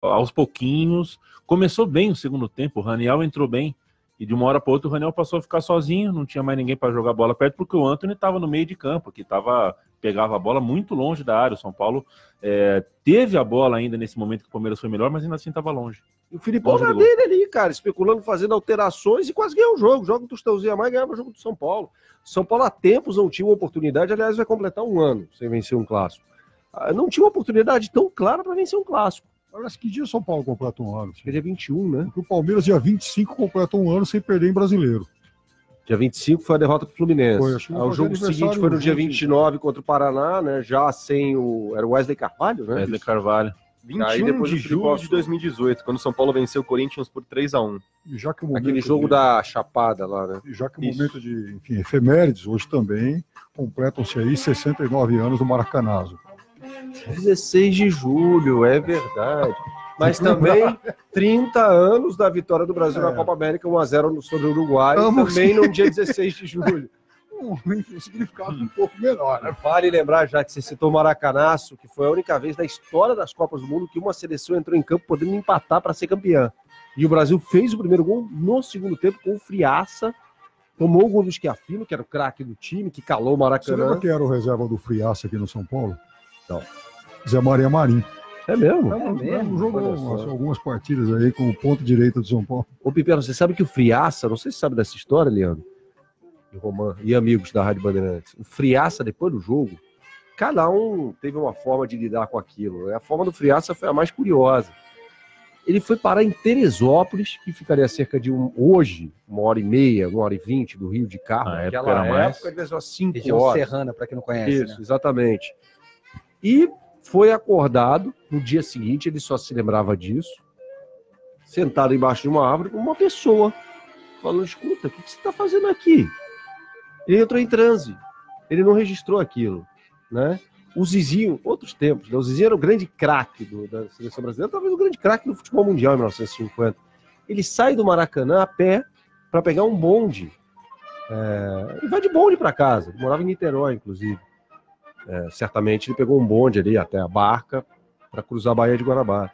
aos pouquinhos. Começou bem o segundo tempo, o Raniel entrou bem. E de uma hora para outra o Raniel passou a ficar sozinho, não tinha mais ninguém para jogar bola perto, porque o Anthony estava no meio de campo, que tava, pegava a bola muito longe da área. O São Paulo é, teve a bola ainda nesse momento que o Palmeiras foi melhor, mas ainda assim estava longe. E o Filipão longe na dele ali, cara, especulando, fazendo alterações e quase ganhou o jogo. Joga um tostãozinho a mais, ganhava o jogo do São Paulo. São Paulo há tempos não tinha uma oportunidade, aliás, vai completar um ano sem vencer um clássico. Ah, não tinha uma oportunidade tão clara para vencer um clássico. Aliás, que dia o São Paulo completa um ano? Acho é dia 21, né? Porque o Palmeiras, dia 25, completa um ano sem perder em brasileiro. Dia 25 foi a derrota pro Fluminense. Foi, ah, o jogo seguinte foi no dia 29 né? contra o Paraná, né? Já sem o. Era o Wesley Carvalho, né? Wesley Carvalho. 21 aí depois de julho de 2018, quando o São Paulo venceu o Corinthians por 3 x 1 Aquele jogo de... da Chapada lá, né? E já que o Isso. momento de enfim, efemérides, hoje também completam-se aí 69 anos do Maracanazo. 16 de julho, é verdade. Mas também 30 anos da vitória do Brasil é. na Copa América 1x0 sobre o Uruguai, Vamos. também no dia 16 de julho. um significado um pouco menor. Né? Vale lembrar, já que você citou o Maracanaço, que foi a única vez na história das Copas do Mundo que uma seleção entrou em campo podendo empatar para ser campeã. E o Brasil fez o primeiro gol no segundo tempo com friaça. Tomou o gol do Schiafino, que era o craque do time, que calou o Maracanã. Você lembra quem era o reserva do Friaça aqui no São Paulo? Então. Zé Maria Marim. É mesmo? É, mesmo, Jogou algumas partidas aí com o ponto direito do São Paulo. Ô, Pipero, você sabe que o Friaça, não sei se sabe dessa história, Leandro, de Roman e amigos da Rádio Bandeirantes, o Friaça, depois do jogo, cada um teve uma forma de lidar com aquilo. A forma do Friaça foi a mais curiosa. Ele foi parar em Teresópolis, que ficaria cerca de um, hoje, uma hora e meia, uma hora e vinte do Rio de carro. Na Naquela época, era mais... época, mais... cinco Região horas. Serrana, para quem não conhece. Isso, né? exatamente. E foi acordado, no dia seguinte, ele só se lembrava disso, sentado embaixo de uma árvore com uma pessoa, falando: escuta, o que, você está fazendo aqui? Ele entrou em transe, ele não registrou aquilo, né? O Zizinho, outros tempos, né? o Zizinho era o grande craque da seleção brasileira, talvez o grande craque do futebol mundial em 1950. Ele sai do Maracanã a pé para pegar um bonde. É, e vai de bonde para casa. Ele morava em Niterói, inclusive. É, certamente ele pegou um bonde ali até a barca para cruzar a Baía de Guanabara.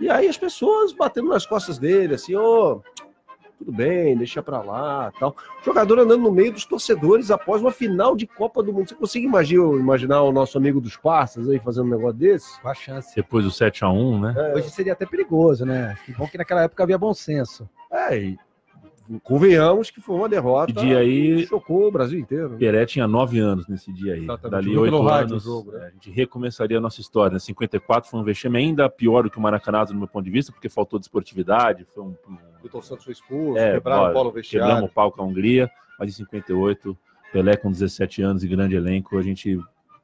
E aí as pessoas batendo nas costas dele, assim, ô, oh, tudo bem, deixa para lá, tal. O jogador andando no meio dos torcedores após uma final de Copa do Mundo. Você consegue imaginar, imaginar o nosso amigo dos Parças aí fazendo um negócio desse? Com a chance. Depois do 7 a 1 né? É. Hoje seria até perigoso, né? Que bom que naquela época havia bom senso. É, convenhamos que foi uma derrota Esse dia aí, chocou o Brasil inteiro. Né? Pelé tinha nove anos nesse dia aí. Exatamente. Dali oito anos, jogo, né? É, a gente recomeçaria a nossa história. Né? Em 54 foi um vexame ainda pior do que o Maracanã, no meu ponto de vista, porque faltou desportividade, de foi um... Vitor Santos foi expulso, é, quebraram o polo vestiário. Quebramos o palco à Hungria, mas em 58, Pelé com 17 anos e grande elenco, a gente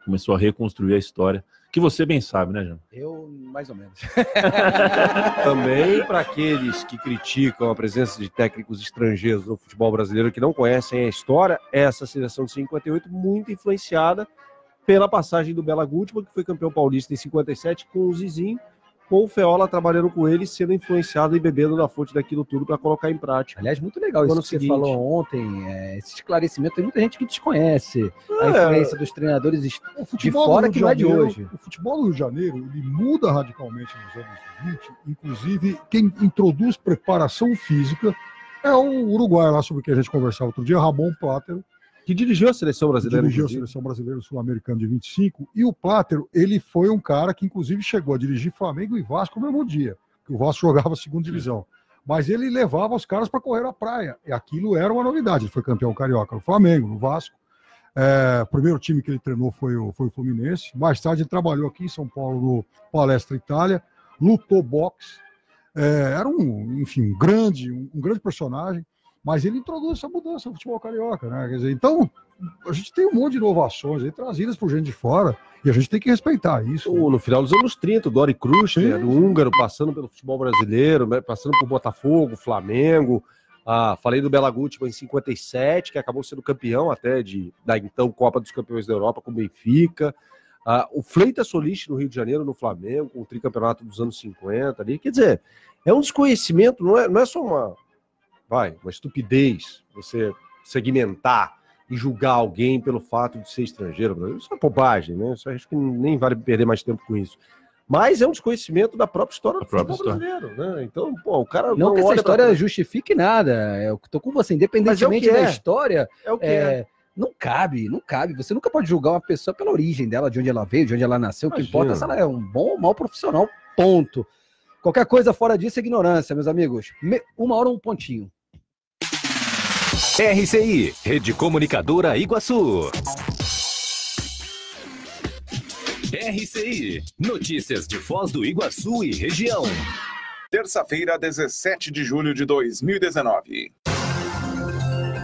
começou a reconstruir a história que você bem sabe, né, João? Eu, mais ou menos. Também para aqueles que criticam a presença de técnicos estrangeiros no futebol brasileiro que não conhecem a história, essa seleção de 58 muito influenciada pela passagem do Bela Gutmann, que foi campeão paulista em 57 com o Zizinho, com o Feola trabalhando com ele, sendo influenciado e bebendo na fonte daquilo tudo para colocar em prática. Aliás, muito legal isso que seguinte. você falou ontem, é, esse esclarecimento. Tem muita gente que desconhece é, a influência dos treinadores de fora que vai não é de hoje. O futebol do Rio de Janeiro ele muda radicalmente nos anos 20, inclusive quem introduz preparação física é o Uruguai, lá sobre o que a gente conversava outro dia, Ramon Plátero, que dirigiu a seleção brasileira. Dirigiu a seleção brasileira sul-americana de 25. E o Plátero, ele foi um cara que, inclusive, chegou a dirigir Flamengo e Vasco no mesmo dia. O Vasco jogava a segunda divisão. Mas ele levava os caras para correr a praia. E aquilo era uma novidade. Ele foi campeão carioca no Flamengo, no Vasco. É, o primeiro time que ele treinou foi o, foi o Fluminense. Mais tarde ele trabalhou aqui em São Paulo no Palestra Itália, lutou boxe. É, era um, enfim, um grande, um, um grande personagem mas ele introduz essa mudança no futebol carioca, né? Quer dizer, então a gente tem um monte de inovações aí, trazidas por gente de fora e a gente tem que respeitar isso. Né? No final dos anos 30, o Dori Kruster, né, o húngaro, passando pelo futebol brasileiro, né, passando por Botafogo, Flamengo. Ah, falei do Bela Gutmann em 57, que acabou sendo campeão até de, da então Copa dos Campeões da Europa com o Benfica. Ah, o Freitas Solis no Rio de Janeiro, no Flamengo, com o tricampeonato dos anos 50 ali. Quer dizer, é um desconhecimento, não é, não é só uma, vai, uma estupidez você segmentar e julgar alguém pelo fato de ser estrangeiro. Isso é bobagem, né? Isso, acho que nem vale perder mais tempo com isso. Mas é um desconhecimento da própria história do futebol história. brasileiro, né? Então, pô, o cara não, não que essa história pra... justifique nada. Eu tô com você, é independentemente é da história. É o que é... é não cabe, não cabe. Você nunca pode julgar uma pessoa pela origem dela, de onde ela veio, de onde ela nasceu. O que importa é se ela é um bom ou mau profissional, ponto. Qualquer coisa fora disso é ignorância, meus amigos. Me... Uma hora, um pontinho. RCI, Rede Comunicadora Iguaçu. RCI, notícias de Foz do Iguaçu e região. Terça-feira, 17 de julho de 2019.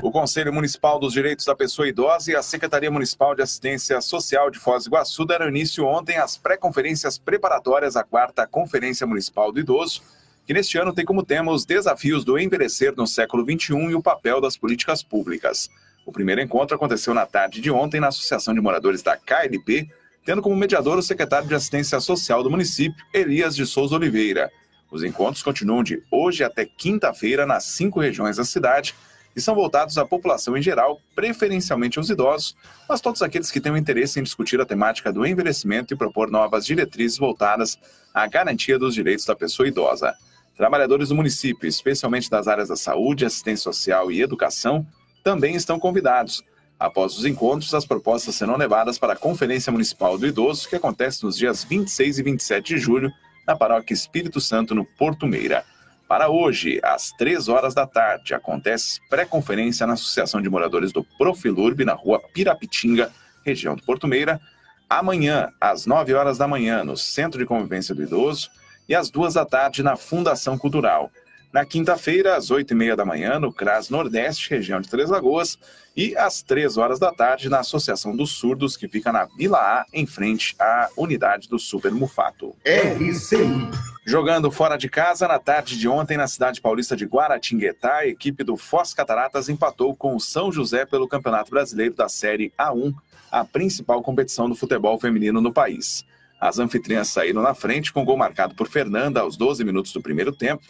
O Conselho Municipal dos Direitos da Pessoa Idosa e a Secretaria Municipal de Assistência Social de Foz do Iguaçu deram início ontem às pré-conferências preparatórias à quarta Conferência Municipal do Idoso, que neste ano tem como tema os desafios do envelhecer no século XXI e o papel das políticas públicas. O primeiro encontro aconteceu na tarde de ontem na Associação de Moradores da KLP, tendo como mediador o secretário de Assistência Social do município, Elias de Souza Oliveira. Os encontros continuam de hoje até quinta-feira nas cinco regiões da cidade, e são voltados à população em geral, preferencialmente aos idosos, mas todos aqueles que têm um interesse em discutir a temática do envelhecimento e propor novas diretrizes voltadas à garantia dos direitos da pessoa idosa. Trabalhadores do município, especialmente das áreas da saúde, assistência social e educação, também estão convidados. Após os encontros, as propostas serão levadas para a Conferência Municipal do Idoso, que acontece nos dias 26 e 27 de julho, na Paróquia Espírito Santo, no Porto Meira. Para hoje, às três horas da tarde, acontece pré-conferência na Associação de Moradores do Profilurb, na rua Pirapitinga, região do Porto Meira. Amanhã, às nove horas da manhã, no Centro de Convivência do Idoso. E às duas da tarde, na Fundação Cultural na quinta-feira, às 8h30 da manhã, no CRAS Nordeste, região de Três Lagoas, e às 3 horas da tarde, na Associação dos Surdos, que fica na Vila A, em frente à unidade do Super Mufato. RCI. Jogando fora de casa, na tarde de ontem, na cidade paulista de Guaratinguetá, a equipe do Foz Cataratas empatou com o São José pelo Campeonato Brasileiro da Série A1, a principal competição do futebol feminino no país. As anfitriãs saíram na frente com gol marcado por Fernanda aos 12 minutos do primeiro tempo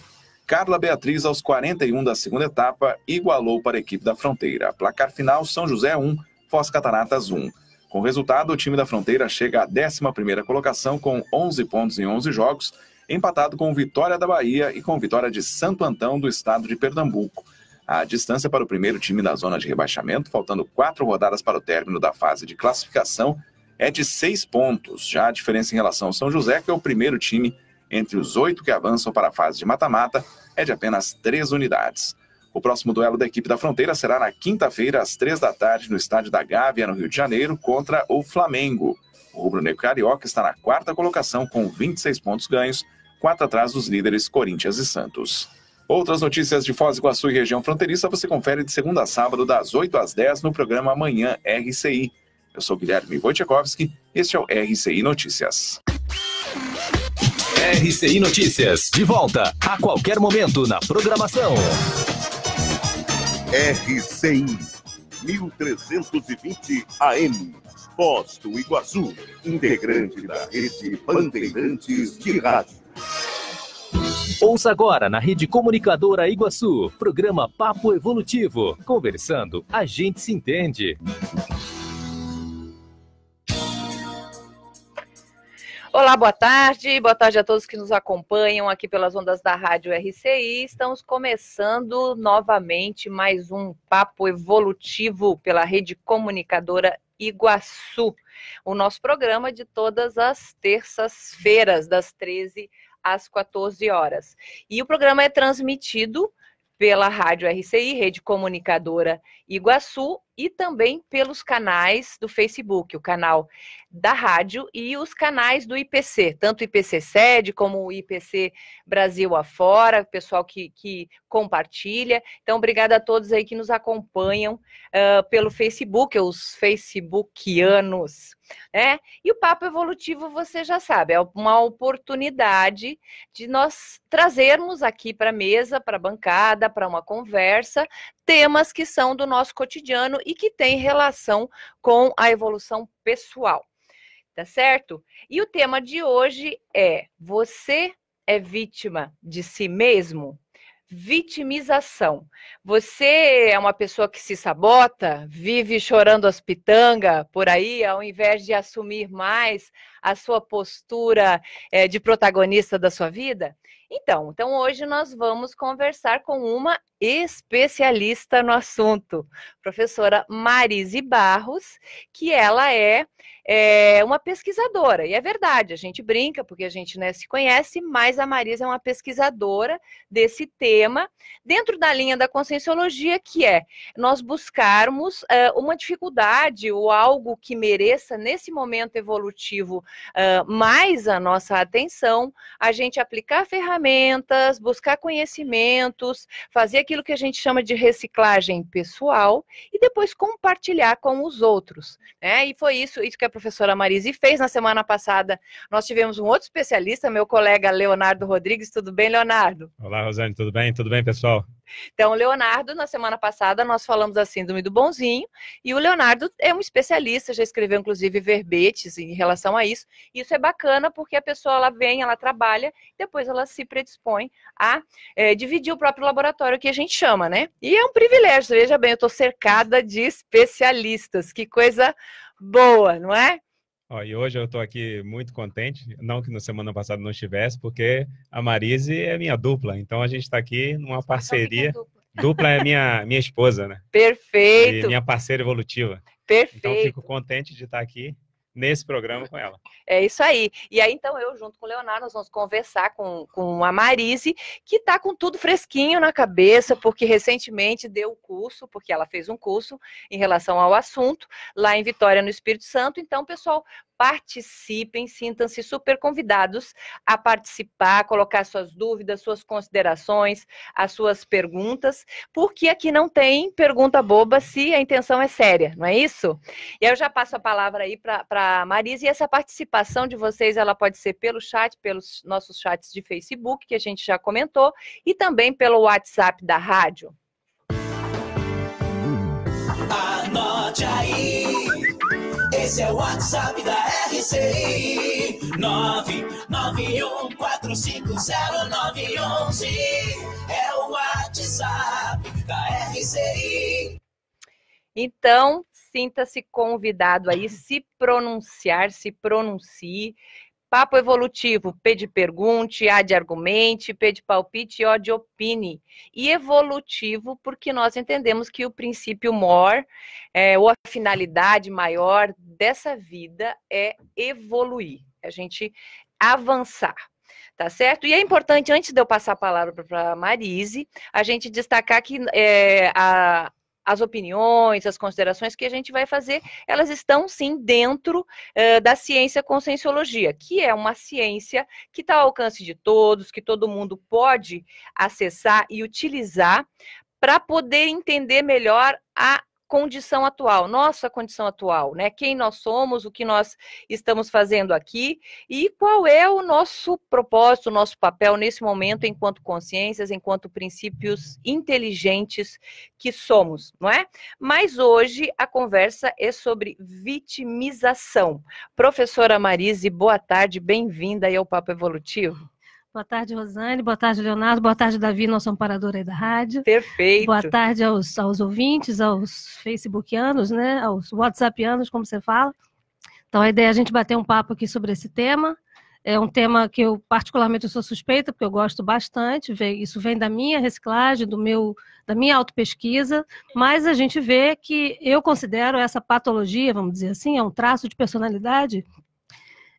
Carla Beatriz, aos 41 da segunda etapa, igualou para a equipe da Fronteira. Placar final: São José 1, Foz Cataratas 1. Com resultado, o time da Fronteira chega à 11ª colocação com 11 pontos em 11 jogos, empatado com Vitória da Bahia e com Vitória de Santo Antão do estado de Pernambuco. A distância para o primeiro time da zona de rebaixamento, faltando quatro rodadas para o término da fase de classificação, é de seis pontos. Já a diferença em relação ao São José, que é o primeiro time entre os oito que avançam para a fase de mata-mata é de apenas três unidades. O próximo duelo da equipe da Fronteira será na quinta-feira, às três da tarde, no estádio da Gávea, no Rio de Janeiro, contra o Flamengo. O rubro-negro carioca está na quarta colocação, com 26 pontos ganhos, quatro atrás dos líderes Corinthians e Santos. Outras notícias de Foz do Iguaçu e região fronteiriça você confere de segunda a sábado, das 8 às 10, no programa Amanhã RCI. Eu sou Guilherme Wojciechowski, este é o RCI Notícias. RCI Notícias, de volta a qualquer momento na programação. RCI 1320 AM, Posto Iguaçu, integrante da rede Bandeirantes de Rádio. Ouça agora na Rede Comunicadora Iguaçu, programa Papo Evolutivo. Conversando, a gente se entende. Olá, boa tarde. Boa tarde a todos que nos acompanham aqui pelas ondas da Rádio RCI. Estamos começando novamente mais um papo evolutivo pela Rede Comunicadora Iguaçu. O nosso programa de todas as terças-feiras, das 13 às 14 horas. E o programa é transmitido pela Rádio RCI, Rede Comunicadora Iguaçu, e também pelos canais do Facebook, o canal da rádio e os canais do IPC, tanto o IPC Sede como o IPC Brasil afora, pessoal que, que compartilha. Então, obrigada a todos aí que nos acompanham uh, pelo Facebook, os facebookianos. Né? E o Papo Evolutivo, você já sabe, é uma oportunidade de nós trazermos aqui para a mesa, para a bancada, para uma conversa, temas que são do nosso cotidiano e que tem relação com a evolução pessoal. Tá certo? E o tema de hoje é: você é vítima de si mesmo? Vitimização. Você é uma pessoa que se sabota, vive chorando as pitangas por aí, ao invés de assumir mais a sua postura é, de protagonista da sua vida? Então, então hoje nós vamos conversar com uma especialista no assunto, professora Marise Barros, que ela é, é, uma pesquisadora. E é verdade, a gente brinca porque a gente né, se conhece, mas a Marise é uma pesquisadora desse tema, dentro da linha da conscienciologia, que é nós buscarmos é, uma dificuldade ou algo que mereça, nesse momento evolutivo, é, mais a nossa atenção, a gente aplicar ferramentas, buscar conhecimentos, fazer aquilo que a gente chama de reciclagem pessoal e depois compartilhar com os outros. Né? E foi isso, isso que a professora Marise fez na semana passada. Nós tivemos um outro especialista, meu colega Leonardo Rodrigues. Tudo bem, Leonardo? Olá, Rosane, tudo bem? Tudo bem, pessoal? Então, o Leonardo, na semana passada, nós falamos a síndrome do bonzinho, e o Leonardo é um especialista, já escreveu, inclusive, verbetes em relação a isso. Isso é bacana porque a pessoa ela vem, ela trabalha, depois ela se predispõe a é, dividir o próprio laboratório, que a gente chama, né? E é um privilégio, veja bem, eu estou cercada de especialistas, que coisa boa, não é? Ó, e hoje eu estou aqui muito contente, não que na semana passada não estivesse, porque a Marise é minha dupla, então a gente está aqui numa parceria. Dupla. dupla é minha, minha esposa, né? Perfeito! E minha parceira evolutiva. Então, Perfeito! Então fico contente de estar tá aqui nesse programa com ela. É isso aí. E aí, então, eu, junto com o Leonardo, nós vamos conversar com, com a Marise, que está com tudo fresquinho na cabeça, porque recentemente deu o curso, porque ela fez um curso em relação ao assunto, lá em Vitória, no Espírito Santo. Então, pessoal, participem, sintam-se super convidados a participar, colocar suas dúvidas, suas considerações, as suas perguntas, porque aqui não tem pergunta boba se a intenção é séria, não é isso? E aí eu já passo a palavra aí para para a Marisa. E essa participação de vocês, ela pode ser pelo chat, pelos nossos chats de Facebook, que a gente já comentou, e também pelo WhatsApp da rádio. Anote aí, esse é o WhatsApp da RCI, 991450911, é o WhatsApp da RCI. Então, sinta-se convidado aí, se pronunciar, se pronuncie. Papo evolutivo, P de pergunte, A de argumente, P de palpite, O de opine. E evolutivo, porque nós entendemos que o princípio maior, é, ou a finalidade maior dessa vida é evoluir, é a gente avançar. Tá certo? E é importante, antes de eu passar a palavra para a Marise, a gente destacar que é, a, as opiniões, as considerações que a gente vai fazer, elas estão sim dentro uh, da ciência conscienciologia, que é uma ciência que está ao alcance de todos, que todo mundo pode acessar e utilizar para poder entender melhor a condição atual, nossa condição atual, né? Quem nós somos, o que nós estamos fazendo aqui e qual é o nosso propósito, o nosso papel nesse momento enquanto consciências, enquanto princípios inteligentes que somos, não é? Mas hoje a conversa é sobre vitimização. Professora Marise, boa tarde, bem-vinda aí ao Papo Evolutivo. Boa tarde, Rosane. Boa tarde, Leonardo. Boa tarde, Davi, nosso amparador aí da rádio. Perfeito. Boa tarde aos, aos ouvintes, aos facebookianos, né? aos whatsappianos, como você fala. Então, a ideia é a gente bater um papo aqui sobre esse tema. É um tema que eu particularmente sou suspeita, porque eu gosto bastante. Isso vem da minha reciclagem, do meu, da minha autopesquisa, mas a gente vê que eu considero essa patologia, vamos dizer assim, é um traço de personalidade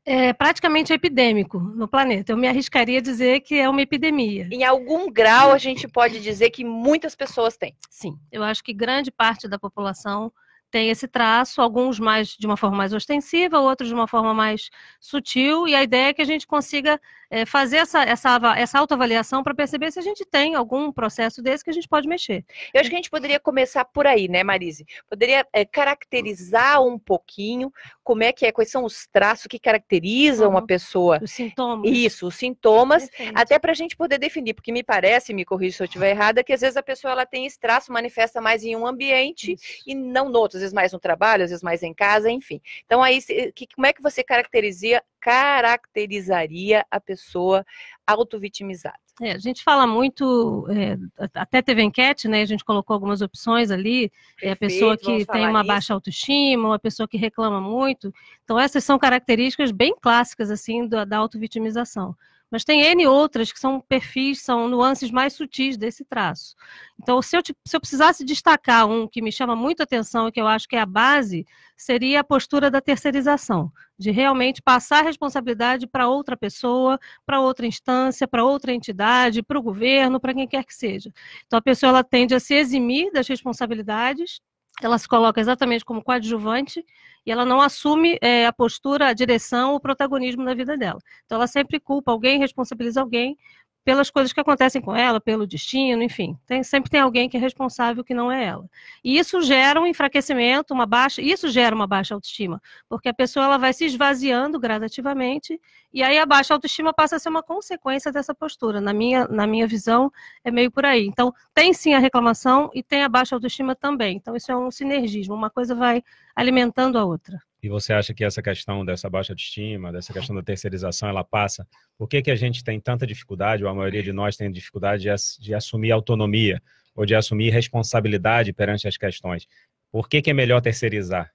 é, praticamente epidêmico no planeta. Eu me arriscaria a dizer que é uma epidemia. Em algum grau, a gente pode dizer que muitas pessoas têm. Sim, eu acho que grande parte da população tem esse traço, alguns mais de uma forma mais ostensiva, outros de uma forma mais sutil, e a ideia é que a gente consiga é, fazer essa, essa, essa autoavaliação para perceber se a gente tem algum processo desse que a gente pode mexer. Eu acho que a gente poderia começar por aí, né, Marise? Poderia é, caracterizar um pouquinho como é que é, quais são os traços que caracterizam uhum. uma pessoa. Os sintomas. Isso, os sintomas, Perfeito. até para a gente poder definir, porque me parece, me corrija se eu estiver errada, que às vezes a pessoa ela tem esse traço, manifesta mais em um ambiente Isso. e não no outro, às vezes mais no trabalho, às vezes mais em casa, enfim. Então aí, que, como é que você caracteriza caracterizaria a pessoa auto-vitimizada? É, a gente fala muito, é, até teve enquete, né? A gente colocou algumas opções ali. É, Perfeito, a pessoa que tem uma baixa autoestima, uma pessoa que reclama muito. Então, essas são características bem clássicas, assim, da, da auto-vitimização. Mas tem N outras que são perfis, são nuances mais sutis desse traço. Então, se eu, te, se eu precisasse destacar um que me chama muito atenção e que eu acho que é a base, seria a postura da terceirização, de realmente passar a responsabilidade para outra pessoa, para outra instância, para outra entidade, para o governo, para quem quer que seja. Então, a pessoa ela tende a se eximir das responsabilidades ela se coloca exatamente como coadjuvante e ela não assume é, a postura, a direção, o protagonismo da vida dela. Então ela sempre culpa alguém, responsabiliza alguém pelas coisas que acontecem com ela, pelo destino, enfim. Tem, sempre tem alguém que é responsável que não é ela. E isso gera um enfraquecimento, uma baixa, isso gera uma baixa autoestima, porque a pessoa ela vai se esvaziando gradativamente e aí a baixa autoestima passa a ser uma consequência dessa postura. Na minha, na minha visão, é meio por aí. Então, tem sim a reclamação e tem a baixa autoestima também. Então, isso é um sinergismo, uma coisa vai alimentando a outra. E você acha que essa questão dessa baixa autoestima, dessa questão da terceirização, ela passa? Por que, que a gente tem tanta dificuldade, ou a maioria de nós tem dificuldade de, de assumir autonomia, ou de assumir responsabilidade perante as questões? Por que, que é melhor terceirizar?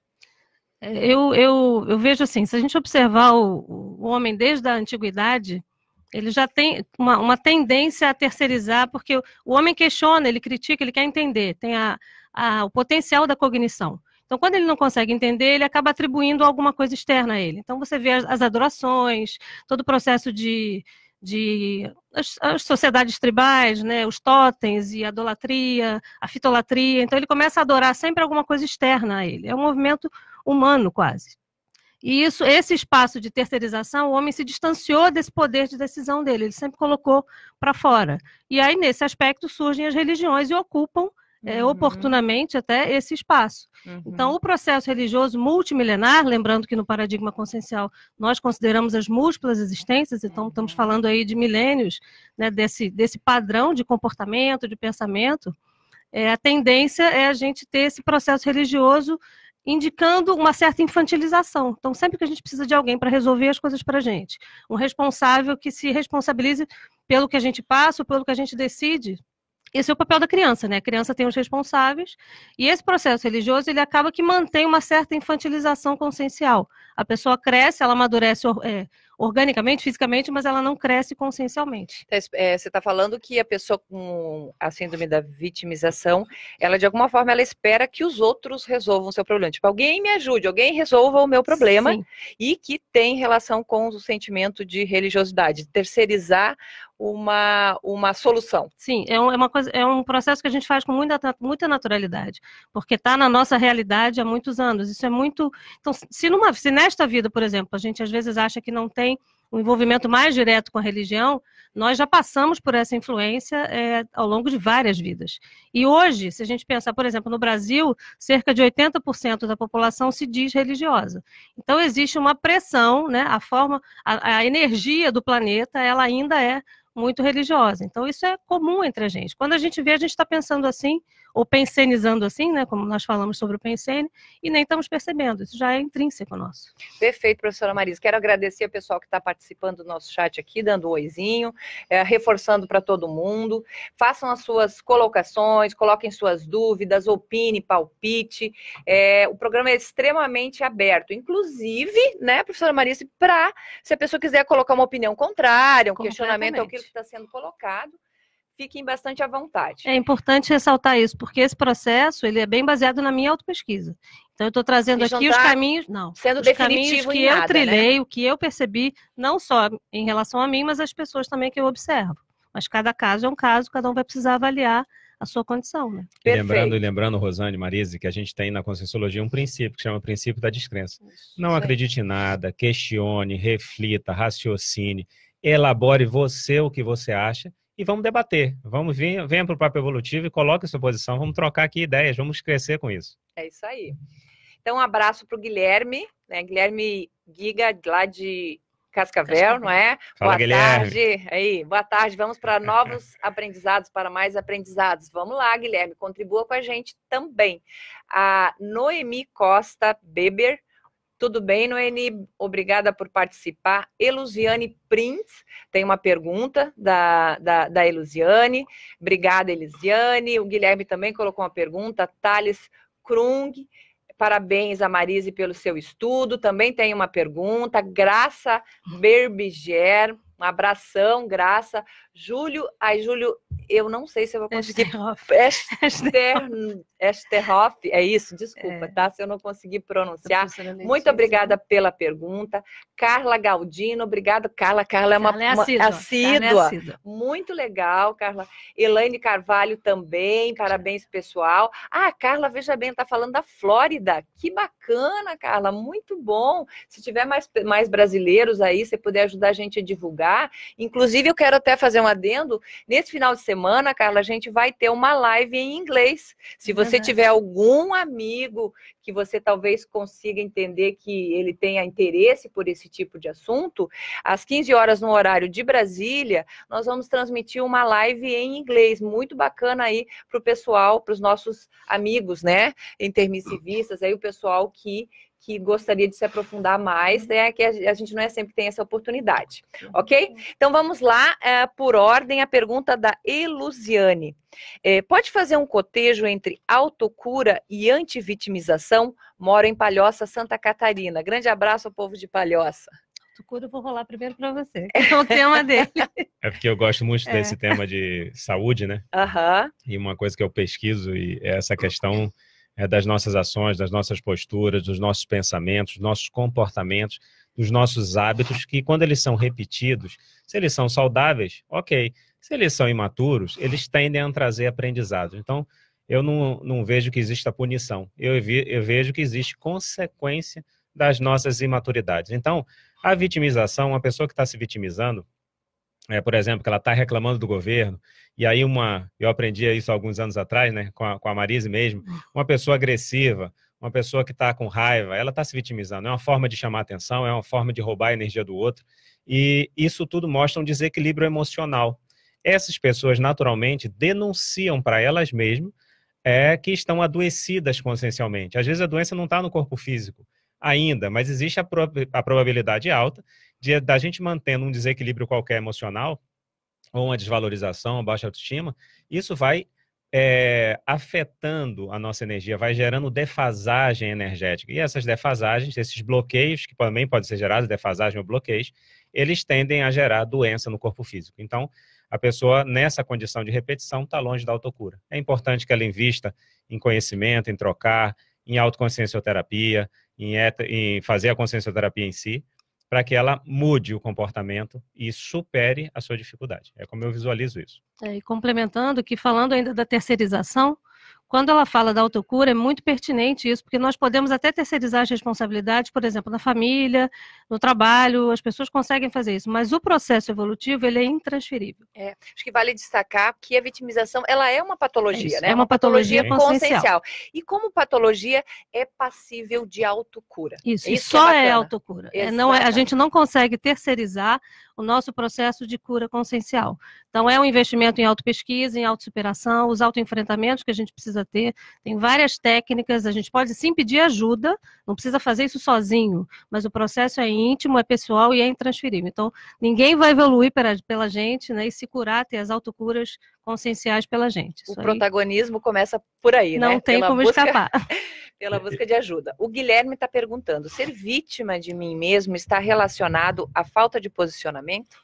É, eu, eu, eu vejo assim, se a gente observar o, o homem desde a antiguidade, ele já tem uma, uma tendência a terceirizar, porque o, o homem questiona, ele critica, ele quer entender, tem a, a, o potencial da cognição. Então, quando ele não consegue entender, ele acaba atribuindo alguma coisa externa a ele. Então, você vê as, adorações, todo o processo de, de as, as, sociedades tribais, né, os totens e a idolatria, a fitolatria. Então ele começa a adorar sempre alguma coisa externa a ele. É um movimento humano quase. E isso, esse espaço de terceirização, o homem se distanciou desse poder de decisão dele. Ele sempre colocou para fora. E aí nesse aspecto surgem as religiões e ocupam é, uhum. oportunamente até esse espaço. Então, uhum. Então, o processo religioso multimilenar, lembrando que no paradigma consciencial nós consideramos as múltiplas existências, então uhum. estamos falando aí de milênios, né, desse, desse padrão de comportamento, de pensamento, é, a tendência é a gente ter esse processo religioso indicando uma certa infantilização. Então, sempre que a gente precisa de alguém para resolver as coisas para a gente, um responsável que se responsabilize pelo que a gente passa, pelo que a gente decide, esse é o papel da criança, né? A criança tem os responsáveis e esse processo religioso ele acaba que mantém uma certa infantilização consciencial. A pessoa cresce, ela amadurece é, organicamente, fisicamente, mas ela não cresce consciencialmente. Tá é, você está falando que a pessoa com a síndrome da vitimização, ela de alguma forma ela espera que os outros resolvam o seu problema. Tipo, alguém me ajude, alguém resolva o meu problema Sim. e que tem relação com o sentimento de religiosidade, terceirizar uma, uma solução. Sim, é, um, é uma coisa, é um processo que a gente faz com muita, muita naturalidade, porque está na nossa realidade há muitos anos. Isso é muito. Então, se, numa, se nesta vida, por exemplo, a gente às vezes acha que não tem um envolvimento mais direto com a religião, nós já passamos por essa influência é, ao longo de várias vidas. E hoje, se a gente pensar, por exemplo, no Brasil, cerca de 80% da população se diz religiosa. Então existe uma pressão, né? A forma, a, a energia do planeta, ela ainda é muito religiosa. Então, isso é comum entre a gente. Quando a gente vê, a gente está pensando assim ou pensenizando assim, né, como nós falamos sobre o pensene, e nem estamos percebendo. Isso já é intrínseco nosso. Perfeito, professora Marisa. Quero agradecer ao pessoal que está participando do nosso chat aqui, dando um oizinho, é, reforçando para todo mundo. Façam as suas colocações, coloquem suas dúvidas, opine, palpite. É, o programa é extremamente aberto, inclusive, né, professora Marisa, para se a pessoa quiser colocar uma opinião contrária, um questionamento ao que está sendo colocado, fiquem bastante à vontade. É importante ressaltar isso, porque esse processo ele é bem baseado na minha autopesquisa. Então, eu estou trazendo aqui os caminhos, não, sendo os caminhos que eu nada, né? trilhei, né? o que eu percebi, não só em relação a mim, mas as pessoas também que eu observo. Mas cada caso é um caso, cada um vai precisar avaliar a sua condição, né? Lembrando, lembrando, Rosane, Marise, que a gente tem na Conscienciologia um princípio que chama princípio da descrença. Isso, não acredite em nada, questione, reflita, raciocine, elabore você o que você acha e vamos debater. Vamos vir, venha para o Papo Evolutivo e coloque a sua posição. Vamos trocar aqui ideias, vamos crescer com isso. É isso aí. Então, um abraço para o Guilherme, né? Guilherme Giga, lá de Cascavel, não é? Fala, boa Guilherme. tarde. Aí, boa tarde. Vamos para novos aprendizados, para mais aprendizados. Vamos lá, Guilherme, contribua com a gente também. A Noemi Costa Beber tudo bem, Noeni? Obrigada por participar. Elusiane Prince tem uma pergunta da, da, da Elusiane. Obrigada, Elusiane. O Guilherme também colocou uma pergunta. Thales Krung, parabéns a Marise pelo seu estudo. Também tem uma pergunta. Graça Berbiger, um abração, graça. Júlio, ai, Júlio, eu não sei se eu vou conseguir. Esterhoff. Ester... é isso? Desculpa, é. tá? Se eu não conseguir pronunciar. Muito obrigada pela pergunta. Carla Galdino, obrigada. Carla, Carla é uma, Carla é assídua. É Muito legal, Carla. Elaine Carvalho também, parabéns, pessoal. Ah, Carla, veja bem, tá falando da Flórida. Que bacana, Carla, muito bom. Se tiver mais, mais brasileiros aí, você puder ajudar a gente a divulgar divulgar. Inclusive, eu quero até fazer um adendo. Nesse final de semana, Carla, a gente vai ter uma live em inglês. Se é você uhum. tiver algum amigo que você talvez consiga entender que ele tenha interesse por esse tipo de assunto, às 15 horas no horário de Brasília, nós vamos transmitir uma live em inglês, muito bacana aí para o pessoal, para os nossos amigos, né, intermissivistas, aí o pessoal que que gostaria de se aprofundar mais, né? Que a, gente não é sempre tem essa oportunidade, ok? Então vamos lá é, por ordem a pergunta da Elusiane. É, pode fazer um cotejo entre autocura e antivitimização? Moro em Palhoça, Santa Catarina. Grande abraço ao povo de Palhoça. Autocura eu vou rolar primeiro para você, é o tema dele. É porque eu gosto muito é. desse tema de saúde, né? Aham. E uma coisa que eu pesquiso e é essa questão é, das nossas ações, das nossas posturas, dos nossos pensamentos, dos nossos comportamentos, dos nossos hábitos, que quando eles são repetidos, se eles são saudáveis, ok. Se eles são imaturos, eles tendem a trazer aprendizado. Então, eu não, não vejo que exista punição. Eu, vi, eu vejo que existe consequência das nossas imaturidades. Então, a vitimização, uma pessoa que está se vitimizando, é, por exemplo, que ela está reclamando do governo, e aí uma, eu aprendi isso alguns anos atrás, né, com a, com a Marise mesmo, uma pessoa agressiva, uma pessoa que está com raiva, ela está se vitimizando, é uma forma de chamar atenção, é uma forma de roubar a energia do outro, e isso tudo mostra um desequilíbrio emocional. Essas pessoas, naturalmente, denunciam para elas mesmas é, que estão adoecidas consciencialmente. Às vezes a doença não está no corpo físico ainda, mas existe a, a probabilidade alta de, da gente mantendo um desequilíbrio qualquer emocional, ou uma desvalorização, uma baixa autoestima, isso vai é, afetando a nossa energia, vai gerando defasagem energética. E essas defasagens, esses bloqueios, que também podem ser gerados, defasagem ou bloqueios, eles tendem a gerar doença no corpo físico. Então, a pessoa, nessa condição de repetição, está longe da autocura. É importante que ela invista em conhecimento, em trocar, em autoconsciencioterapia, em, em fazer a consciencioterapia em si, para que ela mude o comportamento e supere a sua dificuldade. É como eu visualizo isso. É, e complementando que falando ainda da terceirização, quando ela fala da autocura, é muito pertinente isso, porque nós podemos até terceirizar as responsabilidades, por exemplo, na família, no trabalho, as pessoas conseguem fazer isso, mas o processo evolutivo, ele é intransferível. É, acho que vale destacar que a vitimização, ela é uma patologia, é né? É uma, uma patologia, patologia consciencial. consciencial. E como patologia, é passível de autocura. Isso, isso e é só é, é autocura. É, não, é, a gente não consegue terceirizar o nosso processo de cura consciencial. Então, é um investimento em autopesquisa, em autossuperação, os autoenfrentamentos que a gente precisa ter. Tem várias técnicas, a gente pode sim pedir ajuda, não precisa fazer isso sozinho, mas o processo é íntimo, é pessoal e é intransferível. Então, ninguém vai evoluir pela, pela gente né, e se curar, ter as autocuras conscienciais pela gente. Isso o protagonismo começa por aí, não né? Não tem pela como busca... escapar. pela busca de ajuda. O Guilherme está perguntando: ser vítima de mim mesmo está relacionado à falta de posicionamento?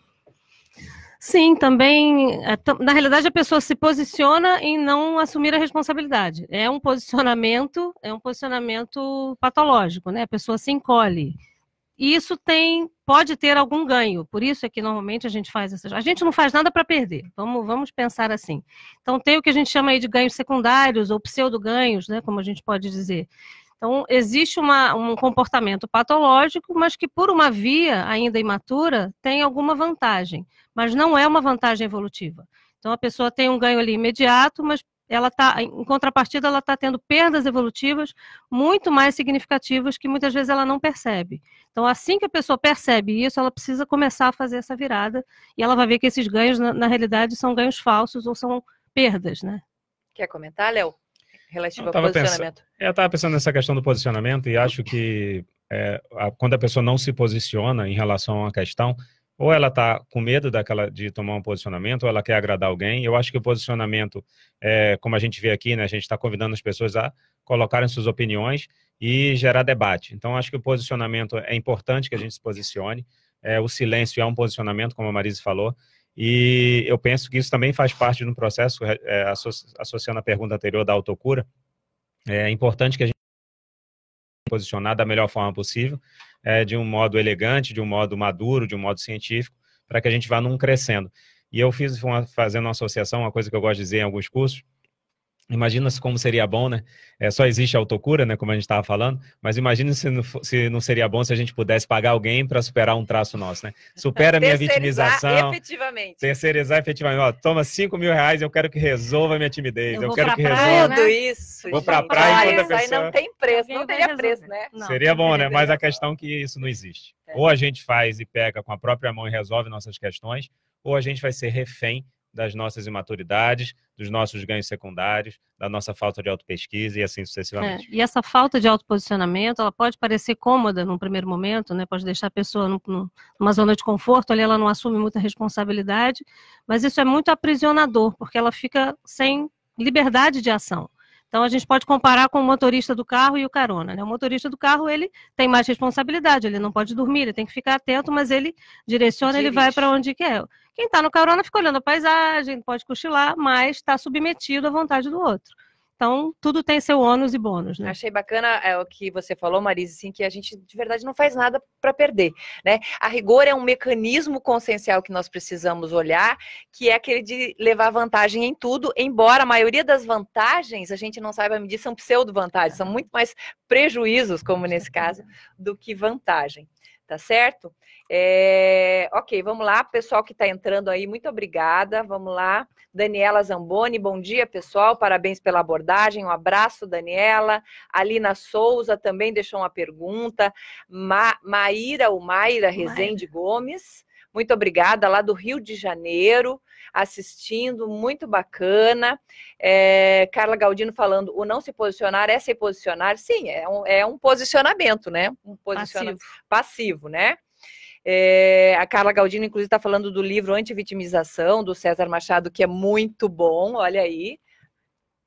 Sim, também. É, na realidade, a pessoa se posiciona em não assumir a responsabilidade. É um posicionamento, é um posicionamento patológico, né? A pessoa se encolhe. E isso tem, pode ter algum ganho. Por isso é que normalmente a gente faz essas. A gente não faz nada para perder. Vamos, vamos pensar assim. Então tem o que a gente chama aí de ganhos secundários ou pseudo-ganhos, né? Como a gente pode dizer. Então, existe uma, um comportamento patológico, mas que, por uma via ainda imatura, tem alguma vantagem, mas não é uma vantagem evolutiva. Então, a pessoa tem um ganho ali imediato, mas ela tá, em contrapartida, ela está tendo perdas evolutivas muito mais significativas que muitas vezes ela não percebe. Então, assim que a pessoa percebe isso, ela precisa começar a fazer essa virada e ela vai ver que esses ganhos, na, na realidade, são ganhos falsos ou são perdas, né? Quer comentar, Léo? Relativo ao posicionamento. Pensando, é, eu estava pensando nessa questão do posicionamento e acho que é, a, quando a pessoa não se posiciona em relação a uma questão, ou ela está com medo daquela de tomar um posicionamento, ou ela quer agradar alguém. Eu acho que o posicionamento, é, como a gente vê aqui, né, a gente está convidando as pessoas a colocarem suas opiniões e gerar debate. Então, acho que o posicionamento é importante que a gente se posicione. É, o silêncio é um posicionamento, como a Marise falou. E eu penso que isso também faz parte de um processo, é, é associando a pergunta anterior da autocura. É importante que a gente posicionar da melhor forma possível, é, de um modo elegante, de um modo maduro, de um modo científico, para que a gente vá num crescendo. E eu fiz uma, fazendo uma associação, uma coisa que eu gosto de dizer em alguns cursos, Imagina como seria bom, né? É, só existe autocura, né? Como a gente estava falando, mas imagina se não, se não seria bom se a gente pudesse pagar alguém para superar um traço nosso, né? Supera a minha vitimização. Efetivamente. Terceirizar efetivamente. Ó, toma 5 mil reais, eu quero que resolva a minha timidez. Eu, eu quero que resolva. Né? Tudo isso, vou para a praia enquanto a pessoa. Aí não tem preço, não teria preço, né? Não, seria bom, né? Mas a questão é que isso não existe. É. Ou a gente faz e pega com a própria mão e resolve nossas questões, ou a gente vai ser refém das nossas imaturidades, dos nossos ganhos secundários, da nossa falta de autopesquisa e assim sucessivamente. É, e essa falta de autoposicionamento, ela pode parecer cômoda num primeiro momento, né? pode deixar a pessoa num, numa zona de conforto, ali ela não assume muita responsabilidade, mas isso é muito aprisionador, porque ela fica sem liberdade de ação. Então a gente pode comparar com o motorista do carro e o carona. Né? O motorista do carro ele tem mais responsabilidade, ele não pode dormir, ele tem que ficar atento, mas ele direciona, Dirige. ele vai para onde quer. Quem está no carona fica olhando a paisagem, pode cochilar, mas está submetido à vontade do outro. Então, tudo tem seu ônus e bônus, né? Achei bacana é, o que você falou, Marisa, assim, que a gente, de verdade, não faz nada para perder, né? A rigor é um mecanismo consciencial que nós precisamos olhar, que é aquele de levar vantagem em tudo, embora a maioria das vantagens, a gente não saiba medir, são pseudo-vantagens, são muito mais prejuízos, como nesse caso, do que vantagem tá certo? É, ok, vamos lá, pessoal que está entrando aí, muito obrigada. Vamos lá. Daniela Zamboni, bom dia, pessoal. Parabéns pela abordagem. Um abraço, Daniela. Alina Souza também deixou uma pergunta. Ma Maíra, o Maíra Rezende Maíra. Gomes. Muito obrigada, lá do Rio de Janeiro assistindo, muito bacana. É, Carla Galdino falando, o não se posicionar é se posicionar. Sim, é um, é um posicionamento, né? Um posicionamento passivo, passivo né? É, a Carla Galdino, inclusive, está falando do livro Antivitimização, do César Machado, que é muito bom, olha aí.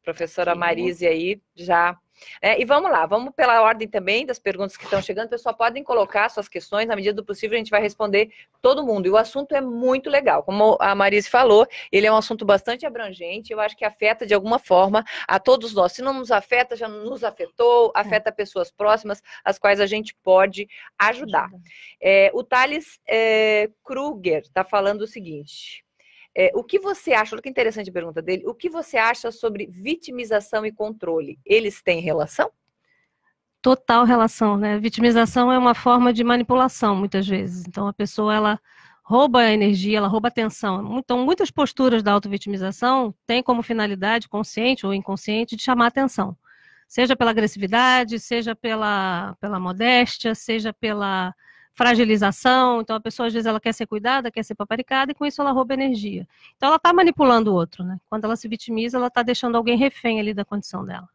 Professora Marise aí já é, e vamos lá, vamos pela ordem também das perguntas que estão chegando. Pessoal, podem colocar suas questões, na medida do possível, a gente vai responder todo mundo. E o assunto é muito legal. Como a Marise falou, ele é um assunto bastante abrangente, eu acho que afeta de alguma forma a todos nós. Se não nos afeta, já nos afetou, é. afeta pessoas próximas, as quais a gente pode ajudar. É, o Thales é, Kruger está falando o seguinte. É, o que você acha? Olha que interessante a pergunta dele. O que você acha sobre vitimização e controle? Eles têm relação? Total relação, né? Vitimização é uma forma de manipulação, muitas vezes. Então, a pessoa ela rouba a energia, ela rouba a atenção. Então, muitas posturas da autovitimização têm como finalidade, consciente ou inconsciente, de chamar atenção. Seja pela agressividade, seja pela, pela modéstia, seja pela fragilização, então a pessoa às vezes ela quer ser cuidada, quer ser paparicada e com isso ela rouba energia. Então ela está manipulando o outro, né? Quando ela se vitimiza, ela está deixando alguém refém ali da condição dela.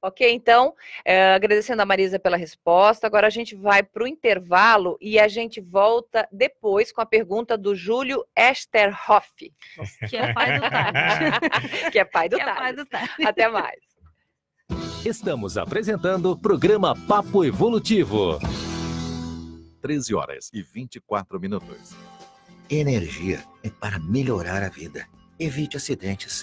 Ok, então, é, agradecendo a Marisa pela resposta, agora a gente vai para o intervalo e a gente volta depois com a pergunta do Júlio Esterhoff. Que é pai do Tati. que é pai do, que é pai do Até mais. Estamos apresentando o programa Papo Evolutivo. 13 horas e 24 minutos. Energia é para melhorar a vida. Evite acidentes.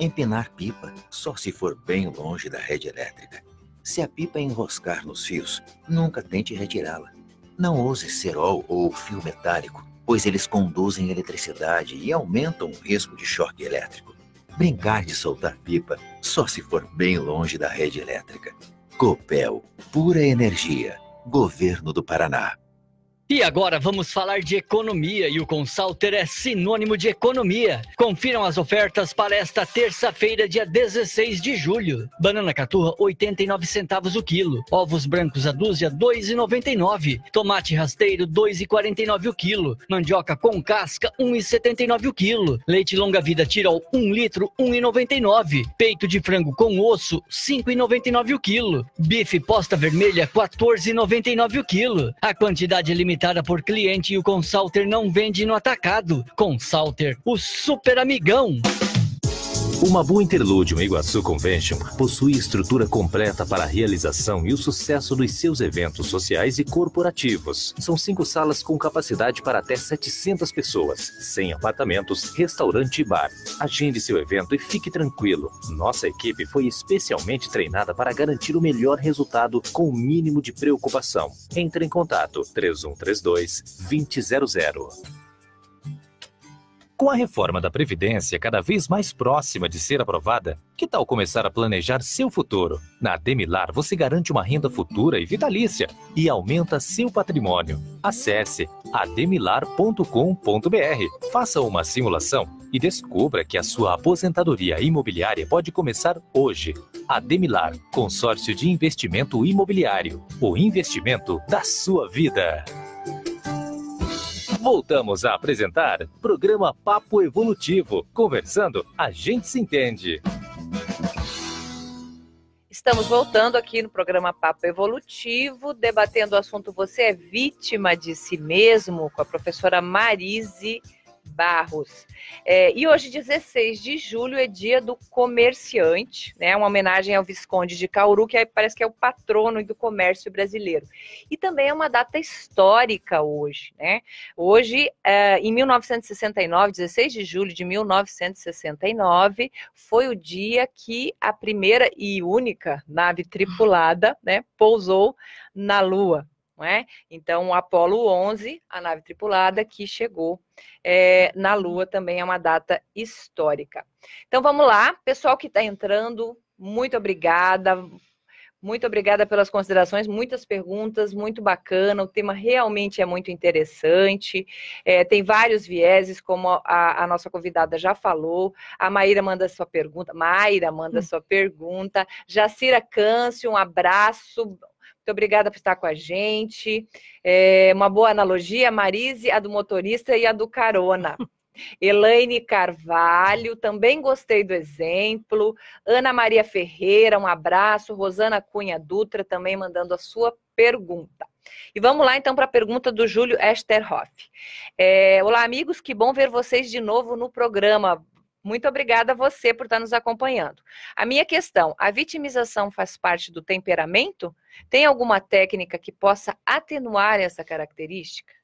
Empinar pipa só se for bem longe da rede elétrica. Se a pipa enroscar nos fios, nunca tente retirá-la. Não use cerol ou fio metálico, pois eles conduzem eletricidade e aumentam o risco de choque elétrico. Brincar de soltar pipa só se for bem longe da rede elétrica. Copel, pura energia. Governo do Paraná. E agora vamos falar de economia e o Consalter é sinônimo de economia. Confiram as ofertas para esta terça-feira, dia 16 de julho. Banana caturra 89 centavos o quilo, ovos brancos a dúzia 2,99, tomate rasteiro 2,49 o quilo, mandioca com casca 1,79 o quilo, leite longa vida tirol 1 litro 1,99, peito de frango com osso 5,99 o quilo, bife posta vermelha 14,99 o quilo. A quantidade limitada por cliente e o Consalter não vende no atacado. Consalter, o super amigão. O Mabu Interlúdio em Iguaçu Convention possui estrutura completa para a realização e o sucesso dos seus eventos sociais e corporativos. São cinco salas com capacidade para até 700 pessoas, sem apartamentos, restaurante e bar. Agende seu evento e fique tranquilo. Nossa equipe foi especialmente treinada para garantir o melhor resultado com o mínimo de preocupação. Entre em contato 3132 2000. Com a reforma da Previdência cada vez mais próxima de ser aprovada, que tal começar a planejar seu futuro? Na Demilar você garante uma renda futura e vitalícia e aumenta seu patrimônio. Acesse ademilar.com.br, faça uma simulação e descubra que a sua aposentadoria imobiliária pode começar hoje. Ademilar, consórcio de investimento imobiliário, o investimento da sua vida. Voltamos a apresentar programa Papo Evolutivo. Conversando, a gente se entende. Estamos voltando aqui no programa Papo Evolutivo, debatendo o assunto Você é Vítima de Si Mesmo, com a professora Marise Barros. É, e hoje, 16 de julho, é dia do comerciante, né? Uma homenagem ao Visconde de Cauru, que é, parece que é o patrono do comércio brasileiro. E também é uma data histórica hoje, né? Hoje, é, em 1969, 16 de julho de 1969, foi o dia que a primeira e única nave tripulada, né, pousou na Lua não é? Então, o Apolo 11, a nave tripulada que chegou é, na Lua, também é uma data histórica. Então, vamos lá, pessoal que está entrando, muito obrigada. Muito obrigada pelas considerações, muitas perguntas, muito bacana. O tema realmente é muito interessante. É, tem vários vieses, como a, a, nossa convidada já falou. A Maíra manda sua pergunta. Maíra manda hum. sua pergunta. Jacira Câncio, um abraço. Muito obrigada por estar com a gente. É uma boa analogia, Marise, a do motorista e a do carona. Elaine Carvalho, também gostei do exemplo. Ana Maria Ferreira, um abraço. Rosana Cunha Dutra também mandando a sua pergunta. E vamos lá então para a pergunta do Júlio Esterhoff. É, Olá, amigos, que bom ver vocês de novo no programa. Muito obrigada a você por estar nos acompanhando. A minha questão: a vitimização faz parte do temperamento? Tem alguma técnica que possa atenuar essa característica?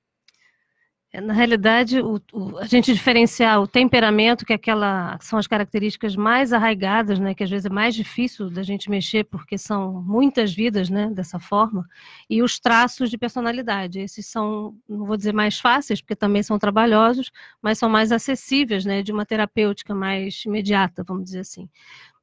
É, na realidade, o, o, a gente diferenciar o temperamento, que é aquela, são as características mais arraigadas, né, que às vezes é mais difícil da gente mexer, porque são muitas vidas né, dessa forma, e os traços de personalidade. Esses são, não vou dizer mais fáceis, porque também são trabalhosos, mas são mais acessíveis, né, de uma terapêutica mais imediata, vamos dizer assim.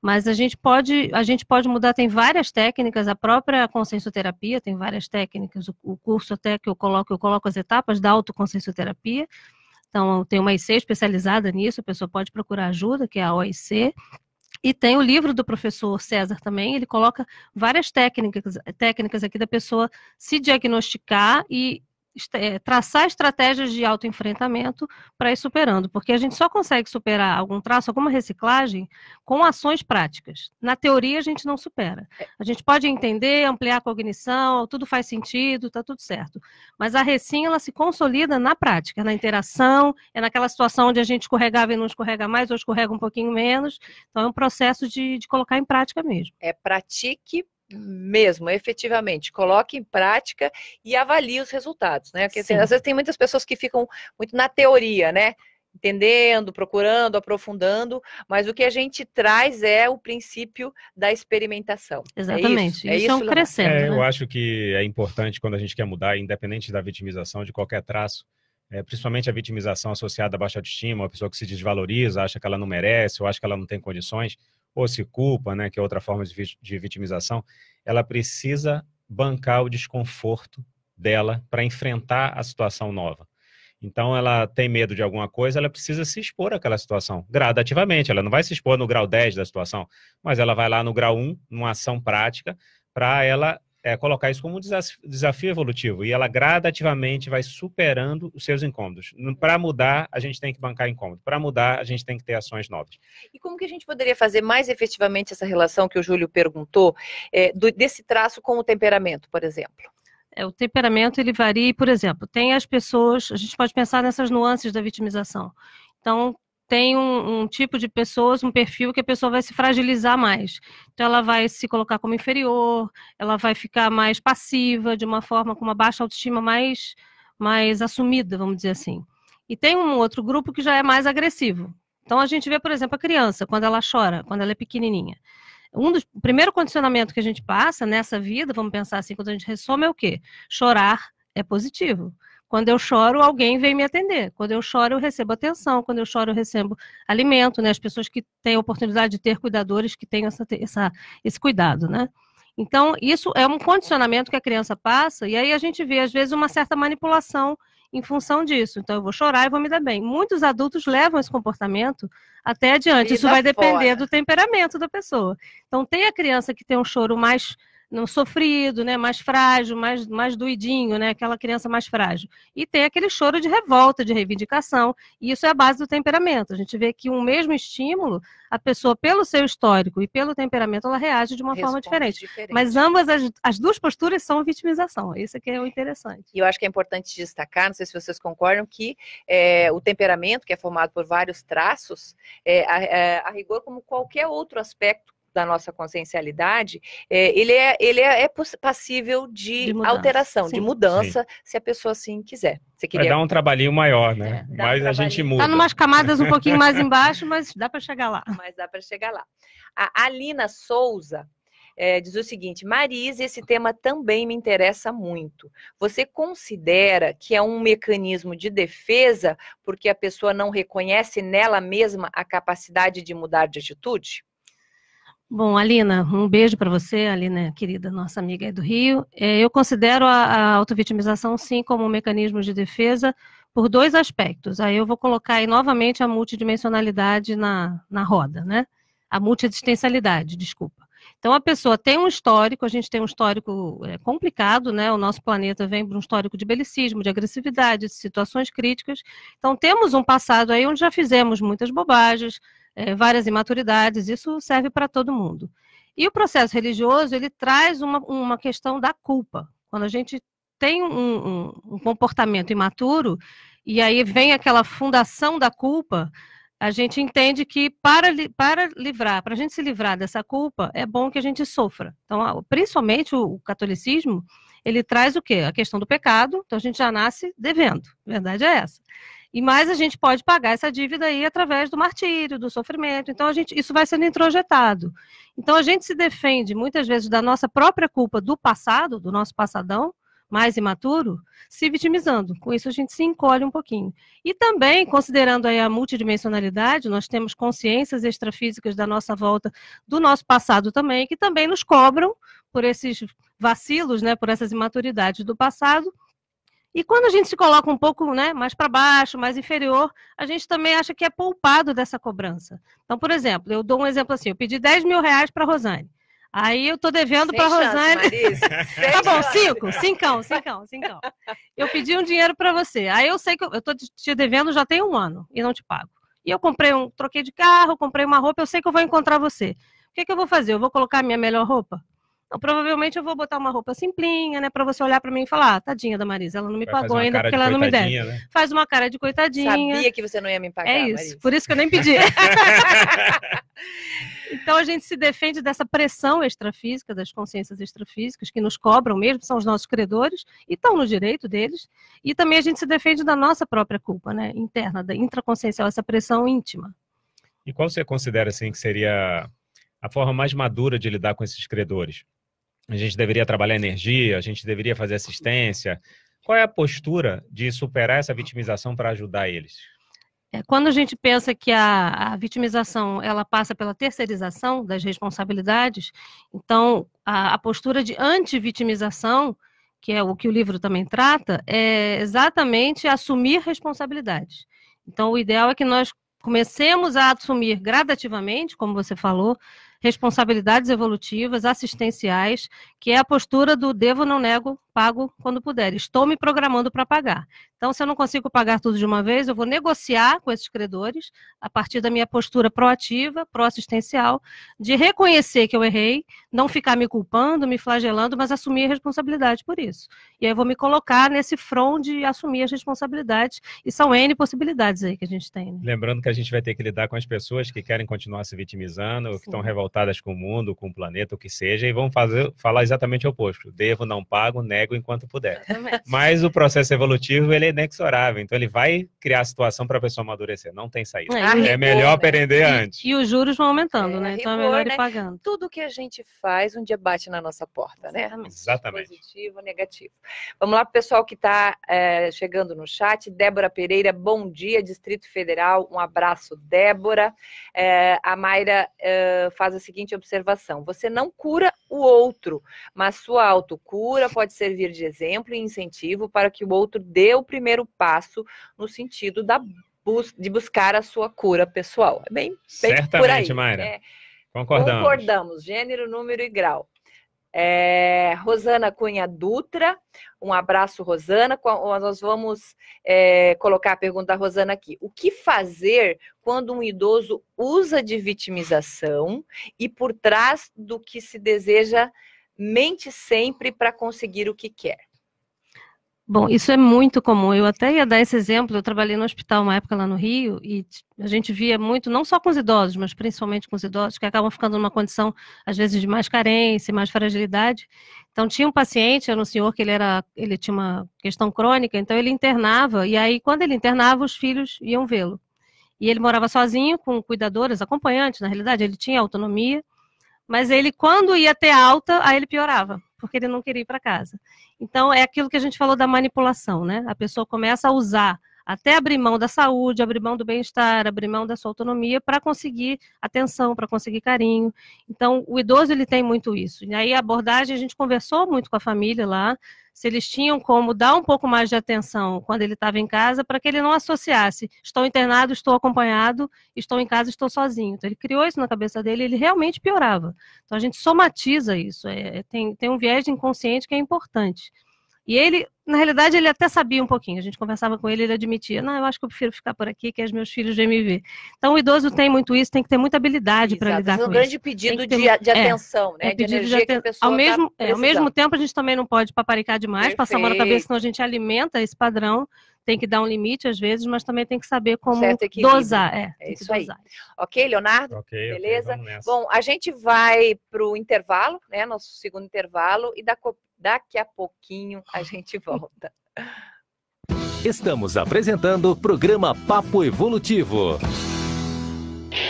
Mas a gente pode, a gente pode mudar, tem várias técnicas, a própria consensoterapia tem várias técnicas, o, o curso até que eu coloco, eu coloco as etapas da autoconsensoterapia. Então, tem uma IC especializada nisso, a pessoa pode procurar ajuda, que é a OIC. E tem o livro do professor César também, ele coloca várias técnicas, técnicas aqui da pessoa se diagnosticar e eh, traçar estratégias de autoenfrentamento para ir superando, porque a gente só consegue superar algum traço, alguma reciclagem, com ações práticas. Na teoria, a gente não supera. A gente pode entender, ampliar a cognição, tudo faz sentido, está tudo certo. Mas a recém ela se consolida na prática, na interação, é naquela situação onde a gente escorregava e não escorrega mais, ou escorrega um pouquinho menos. Então, é um processo de, de colocar em prática mesmo. É pratique mesmo, efetivamente, coloque em prática e avalie os resultados, né? Porque assim, às vezes tem muitas pessoas que ficam muito na teoria, né? Entendendo, procurando, aprofundando, mas o que a gente traz é o princípio da experimentação. É Exatamente. É isso, isso, é, isso é um crescendo. É, né? Eu acho que é importante quando a gente quer mudar, independente da vitimização de qualquer traço, é, principalmente a vitimização associada à baixa autoestima, a pessoa que se desvaloriza, acha que ela não merece, ou acha que ela não tem condições ou se culpa, né, que é outra forma de vitimização, ela precisa bancar o desconforto dela para enfrentar a situação nova. Então, ela tem medo de alguma coisa, ela precisa se expor àquela situação, gradativamente. Ela não vai se expor no grau 10 da situação, mas ela vai lá no grau 1, numa ação prática, para ela é, colocar isso como um desafio evolutivo e ela gradativamente vai superando os seus incômodos. Para mudar, a gente tem que bancar incômodo. Para mudar, a gente tem que ter ações novas. E como que a gente poderia fazer mais efetivamente essa relação que o Júlio perguntou é, do, desse traço com o temperamento, por exemplo? É, o temperamento ele varia, por exemplo, tem as pessoas, a gente pode pensar nessas nuances da vitimização. Então, tem um, um, tipo de pessoas, um perfil que a pessoa vai se fragilizar mais. Então, ela vai se colocar como inferior, ela vai ficar mais passiva, de uma forma com uma baixa autoestima mais, mais assumida, vamos dizer assim. E tem um outro grupo que já é mais agressivo. Então, a gente vê, por exemplo, a criança, quando ela chora, quando ela é pequenininha. Um dos o primeiro condicionamento que a gente passa nessa vida, vamos pensar assim, quando a gente ressoma, é o quê? Chorar é positivo. Quando eu choro, alguém vem me atender. Quando eu choro, eu recebo atenção. Quando eu choro, eu recebo alimento, né? As pessoas que têm a oportunidade de ter cuidadores que têm essa, essa, esse cuidado, né? Então, isso é um condicionamento que a criança passa, e aí a gente vê, às vezes, uma certa manipulação em função disso. Então, eu vou chorar e vou me dar bem. Muitos adultos levam esse comportamento até adiante. Vida Isso vai depender fora. do temperamento da pessoa. Então, tem a criança que tem um choro mais não sofrido, né, mais frágil, mais, mais doidinho, né, aquela criança mais frágil. E tem aquele choro de revolta, de reivindicação, e isso é a base do temperamento. A gente vê que um mesmo estímulo, a pessoa, pelo seu histórico e pelo temperamento, ela reage de uma Responde forma diferente. diferente. Mas ambas, as, as duas posturas são vitimização, é isso que é o interessante. E eu acho que é importante destacar, não sei se vocês concordam, que é, o temperamento, que é formado por vários traços, é, a, é, a rigor, como qualquer outro aspecto da nossa consciencialidade, é, ele, é, ele é, é passível de, de mudança, alteração, sim. de mudança, sim. se a pessoa assim quiser. Você queria... Vai dar um trabalhinho maior, né? É, mas um a gente muda. em tá umas camadas um pouquinho mais embaixo, mas dá para chegar lá. Mas dá para chegar lá. A Alina Souza é, diz o seguinte: Marise, esse tema também me interessa muito. Você considera que é um mecanismo de defesa porque a pessoa não reconhece nela mesma a capacidade de mudar de atitude? Bom, Alina, um beijo para você, Alina, querida nossa amiga aí do Rio. É, eu considero a, a autovitimização, sim, como um mecanismo de defesa por dois aspectos. Aí eu vou colocar aí novamente a multidimensionalidade na, na roda, né? A multiexistencialidade, desculpa. Então, a pessoa tem um histórico, a gente tem um histórico é, complicado, né? O nosso planeta vem por um histórico de belicismo, de agressividade, de situações críticas. Então, temos um passado aí onde já fizemos muitas bobagens, é, várias imaturidades, isso serve para todo mundo. E o processo religioso, ele traz uma, uma questão da culpa. Quando a gente tem um, um, um comportamento imaturo, e aí vem aquela fundação da culpa, a gente entende que para, para livrar, para a gente se livrar dessa culpa, é bom que a gente sofra. Então, principalmente o, catolicismo, ele traz o quê? A questão do pecado, então a gente já nasce devendo, a verdade é essa. E mais a gente pode pagar essa dívida aí através do martírio, do sofrimento. Então, a gente, isso vai sendo introjetado. Então, a gente se defende muitas vezes da nossa própria culpa do passado, do nosso passadão, mais imaturo, se vitimizando. Com isso, a gente se encolhe um pouquinho. E também, considerando aí a multidimensionalidade, nós temos consciências extrafísicas da nossa volta, do nosso passado também, que também nos cobram por esses vacilos, né, por essas imaturidades do passado e quando a gente se coloca um pouco né, mais para baixo, mais inferior, a gente também acha que é poupado dessa cobrança. Então, por exemplo, eu dou um exemplo assim: eu pedi 10 mil reais para Rosane. Aí eu estou devendo para Rosane. tá bom, cinco, cinco, cinco, cinco, Eu pedi um dinheiro para você. Aí eu sei que eu, estou te devendo já tem um ano e não te pago. E eu comprei um, troquei de carro, comprei uma roupa, eu sei que eu vou encontrar você. O que, que eu vou fazer? Eu vou colocar minha melhor roupa? Então, provavelmente eu vou botar uma roupa simplinha, né? Pra você olhar pra mim e falar, ah, tadinha da Marisa, ela não me Vai pagou ainda porque ela não me deve. Né? Faz uma cara de coitadinha. Sabia que você não ia me pagar. É isso, Marisa. por isso que eu nem pedi. então a gente se defende dessa pressão extrafísica, das consciências extrafísicas, que nos cobram mesmo, são os nossos credores, e estão no direito deles. E também a gente se defende da nossa própria culpa, né? Interna, da intraconsciencial, essa pressão íntima. E qual você considera assim que seria a forma mais madura de lidar com esses credores? a gente deveria trabalhar energia, a gente deveria fazer assistência. Qual é a postura de superar essa vitimização para ajudar eles? É, quando a gente pensa que a, a, vitimização ela passa pela terceirização das responsabilidades, então a, a postura de antivitimização, que é o que o livro também trata, é exatamente assumir responsabilidades. Então, o ideal é que nós comecemos a assumir gradativamente, como você falou, responsabilidades evolutivas, assistenciais, que é a postura do devo, não nego, pago quando puder. Estou me programando para pagar. Então, se eu não consigo pagar tudo de uma vez, eu vou negociar com esses credores, a partir da minha postura proativa, pró-assistencial, de reconhecer que eu errei, não ficar me culpando, me flagelando, mas assumir a responsabilidade por isso. E aí eu vou me colocar nesse front de assumir as responsabilidades, e são N possibilidades aí que a gente tem. Né? Lembrando que a gente vai ter que lidar com as pessoas que querem continuar se vitimizando, Sim. que estão revoltadas com o mundo, com o planeta, o que seja, e vão fazer, falar exatamente o oposto. Devo, não pago, nego, ego enquanto puder. Mas o processo evolutivo, ele é inexorável, então ele vai criar a situação para a pessoa amadurecer, não tem saída. É, é melhor né? aprender né? antes. E, e, os juros vão aumentando, é, né? Então é melhor ir né? pagando. Né? Tudo que a gente faz um dia bate na nossa porta, né? Exatamente. Positivo, negativo. Vamos lá para o pessoal que está é, chegando no chat. Débora Pereira, bom dia, Distrito Federal. Um abraço, Débora. É, a Mayra é, faz a seguinte observação: você não cura o outro, mas sua autocura pode ser servir de exemplo e incentivo para que o outro dê o primeiro passo no sentido da bus de buscar a sua cura pessoal. É bem, bem Certamente, por aí. Mayra. É, concordamos. Concordamos, gênero, número e grau. É, Rosana Cunha Dutra, um abraço, Rosana. Nós vamos é, colocar a pergunta da Rosana aqui. O que fazer quando um idoso usa de vitimização e por trás do que se deseja mente sempre para conseguir o que quer. Bom, isso é muito comum. Eu até ia dar esse exemplo. Eu trabalhei no hospital uma época lá no Rio e a gente via muito, não só com os idosos, mas principalmente com os idosos que acabam ficando numa condição às vezes de mais carência, mais fragilidade. Então tinha um paciente, era um senhor que ele era, ele tinha uma questão crônica, então ele internava e aí quando ele internava os filhos iam vê-lo. E ele morava sozinho com cuidadores, acompanhantes, na realidade ele tinha autonomia mas ele, quando ia ter alta, aí ele piorava, porque ele não queria ir para casa. Então, é aquilo que a gente falou da manipulação, né? A pessoa começa a usar até abrir mão da saúde, abrir mão do bem-estar, abrir mão da sua autonomia para conseguir atenção, para conseguir carinho. Então, o idoso ele tem muito isso. E aí a abordagem a gente conversou muito com a família lá, se eles tinham como dar um pouco mais de atenção quando ele estava em casa, para que ele não associasse, estou internado, estou acompanhado, estou em casa, estou sozinho. Então, ele criou isso na cabeça dele, ele realmente piorava. Então, a gente somatiza isso, é, é tem, tem um viés inconsciente que é importante. E ele, na realidade, ele até sabia um pouquinho. A gente conversava com ele, ele admitia: não, eu acho que eu prefiro ficar por aqui, que as é meus filhos vêm me ver. Então, o idoso tem muito isso, tem que ter muita habilidade para lidar com isso. É um grande pedido de, de, atenção, é, né? É, de energia de aten... que a pessoa ao tá mesmo, tá é, ao mesmo tempo, a gente também não pode paparicar demais, Perfeito. passar a mão na cabeça, senão a gente alimenta esse padrão tem que dar um limite às vezes, mas também tem que saber como dosar. É, é isso dosar. aí. Ok, Leonardo? Ok. Beleza? Okay, Bom, a gente vai para o intervalo, né? Nosso segundo intervalo, e daqui a pouquinho a gente volta. Estamos apresentando o programa Papo Evolutivo.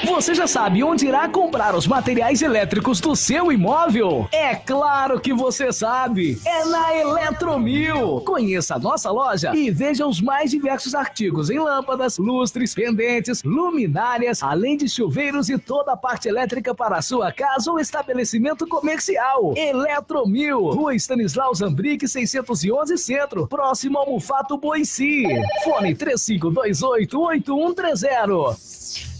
Você já sabe onde irá comprar os materiais elétricos do seu imóvel? É claro que você sabe! É na Eletromil! Conheça a nossa loja e veja os mais diversos artigos em lâmpadas, lustres, pendentes, luminárias, além de chuveiros e toda a parte elétrica para a sua casa ou estabelecimento comercial. Eletromil, Rua Stanislau Zambrick, 611 Centro, próximo ao Mufato Boici. Fone 35288130.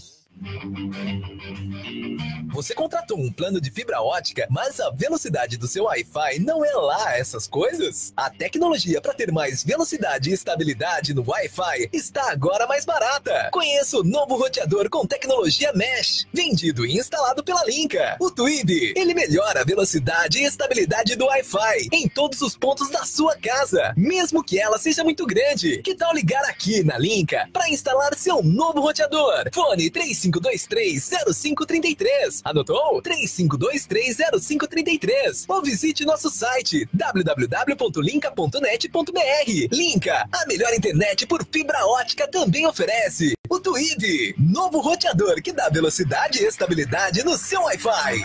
Você contratou um plano de fibra ótica, mas a velocidade do seu Wi-Fi não é lá essas coisas? A tecnologia para ter mais velocidade e estabilidade no Wi-Fi está agora mais barata. Conheça o novo roteador com tecnologia Mesh, vendido e instalado pela Linka. O Tweed, ele melhora a velocidade e estabilidade do Wi-Fi em todos os pontos da sua casa, mesmo que ela seja muito grande. Que tal ligar aqui na Linka para instalar seu novo roteador? Fone 35 35230533. Anotou? 35230533. Ou visite nosso site www.linca.net.br. Linca, a melhor internet por fibra ótica também oferece. O Twid, novo roteador que dá velocidade e estabilidade no seu Wi-Fi.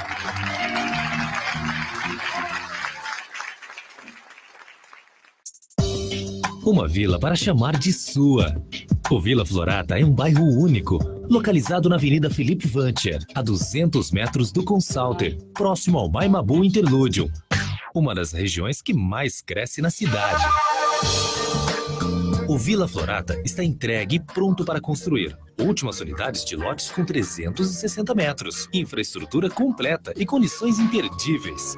uma vila para chamar de sua. O Vila Florata é um bairro único, localizado na Avenida Felipe Vantia, a 200 metros do Consalter, próximo ao Maimabu Interlúdio, uma das regiões que mais cresce na cidade. O Vila Florata está entregue e pronto para construir. Últimas unidades de lotes com 360 metros, infraestrutura completa e condições imperdíveis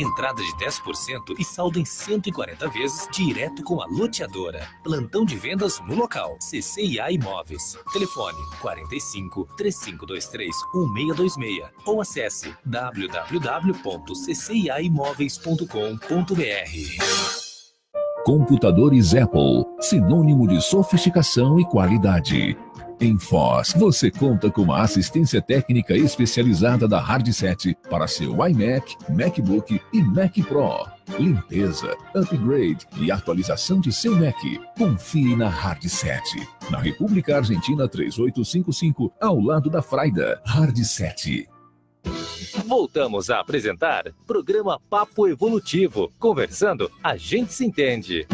entrada de 10% e saldo em 140 vezes direto com a loteadora. Plantão de vendas no local. CCIA Imóveis. Telefone 45 3523 1626 ou acesse www.cciaimóveis.com.br. Computadores Apple, sinônimo de sofisticação e qualidade. Em Foz, você conta com uma assistência técnica especializada da Hard 7 para seu iMac, MacBook e Mac Pro. Limpeza, upgrade e atualização de seu Mac. Confie na Hard 7. Na República Argentina 3855, ao lado da Fraida. Hard 7. Voltamos a apresentar programa Papo Evolutivo. Conversando, a gente se entende.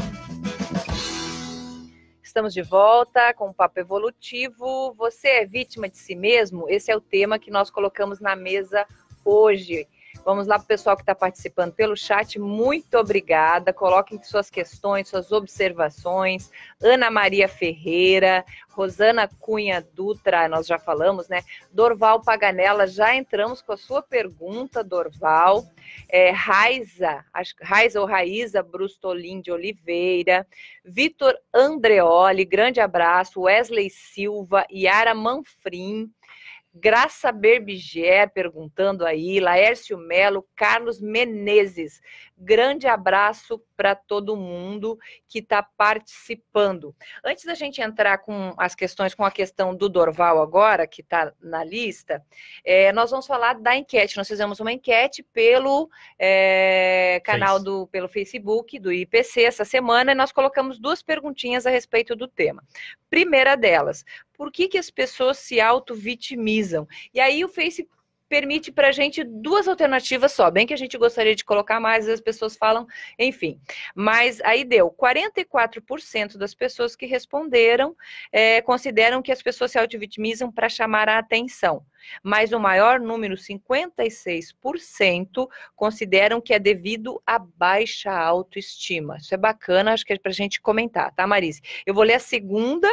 Estamos de volta com o Papo Evolutivo. Você é vítima de si mesmo? Esse é o tema que nós colocamos na mesa hoje. Vamos lá para o pessoal que está participando pelo chat. Muito obrigada. Coloquem suas questões, suas observações. Ana Maria Ferreira, Rosana Cunha Dutra, nós já falamos, né? Dorval Paganella, já entramos com a sua pergunta, Dorval. É, Raiza, Raiza ou Raiza Brustolin de Oliveira, Vitor Andreoli, grande abraço, Wesley Silva, Yara Manfrim, Graça Berbiger perguntando aí, Laércio Melo, Carlos Menezes. Grande abraço para todo mundo que está participando. Antes da gente entrar com as questões, com a questão do Dorval agora, que está na lista, é, nós vamos falar da enquete. Nós fizemos uma enquete pelo é, canal do pelo Facebook do IPC essa semana e nós colocamos duas perguntinhas a respeito do tema. Primeira delas, por que, que as pessoas se auto-vitimizam? E aí o Face permite para a gente duas alternativas só, bem que a gente gostaria de colocar mais, as pessoas falam, enfim. Mas aí deu, 44% das pessoas que responderam é, consideram que as pessoas se auto-vitimizam para chamar a atenção mas o maior número, 56%, consideram que é devido à baixa autoestima. Isso é bacana, acho que é para a gente comentar, tá, Marise? Eu vou ler a segunda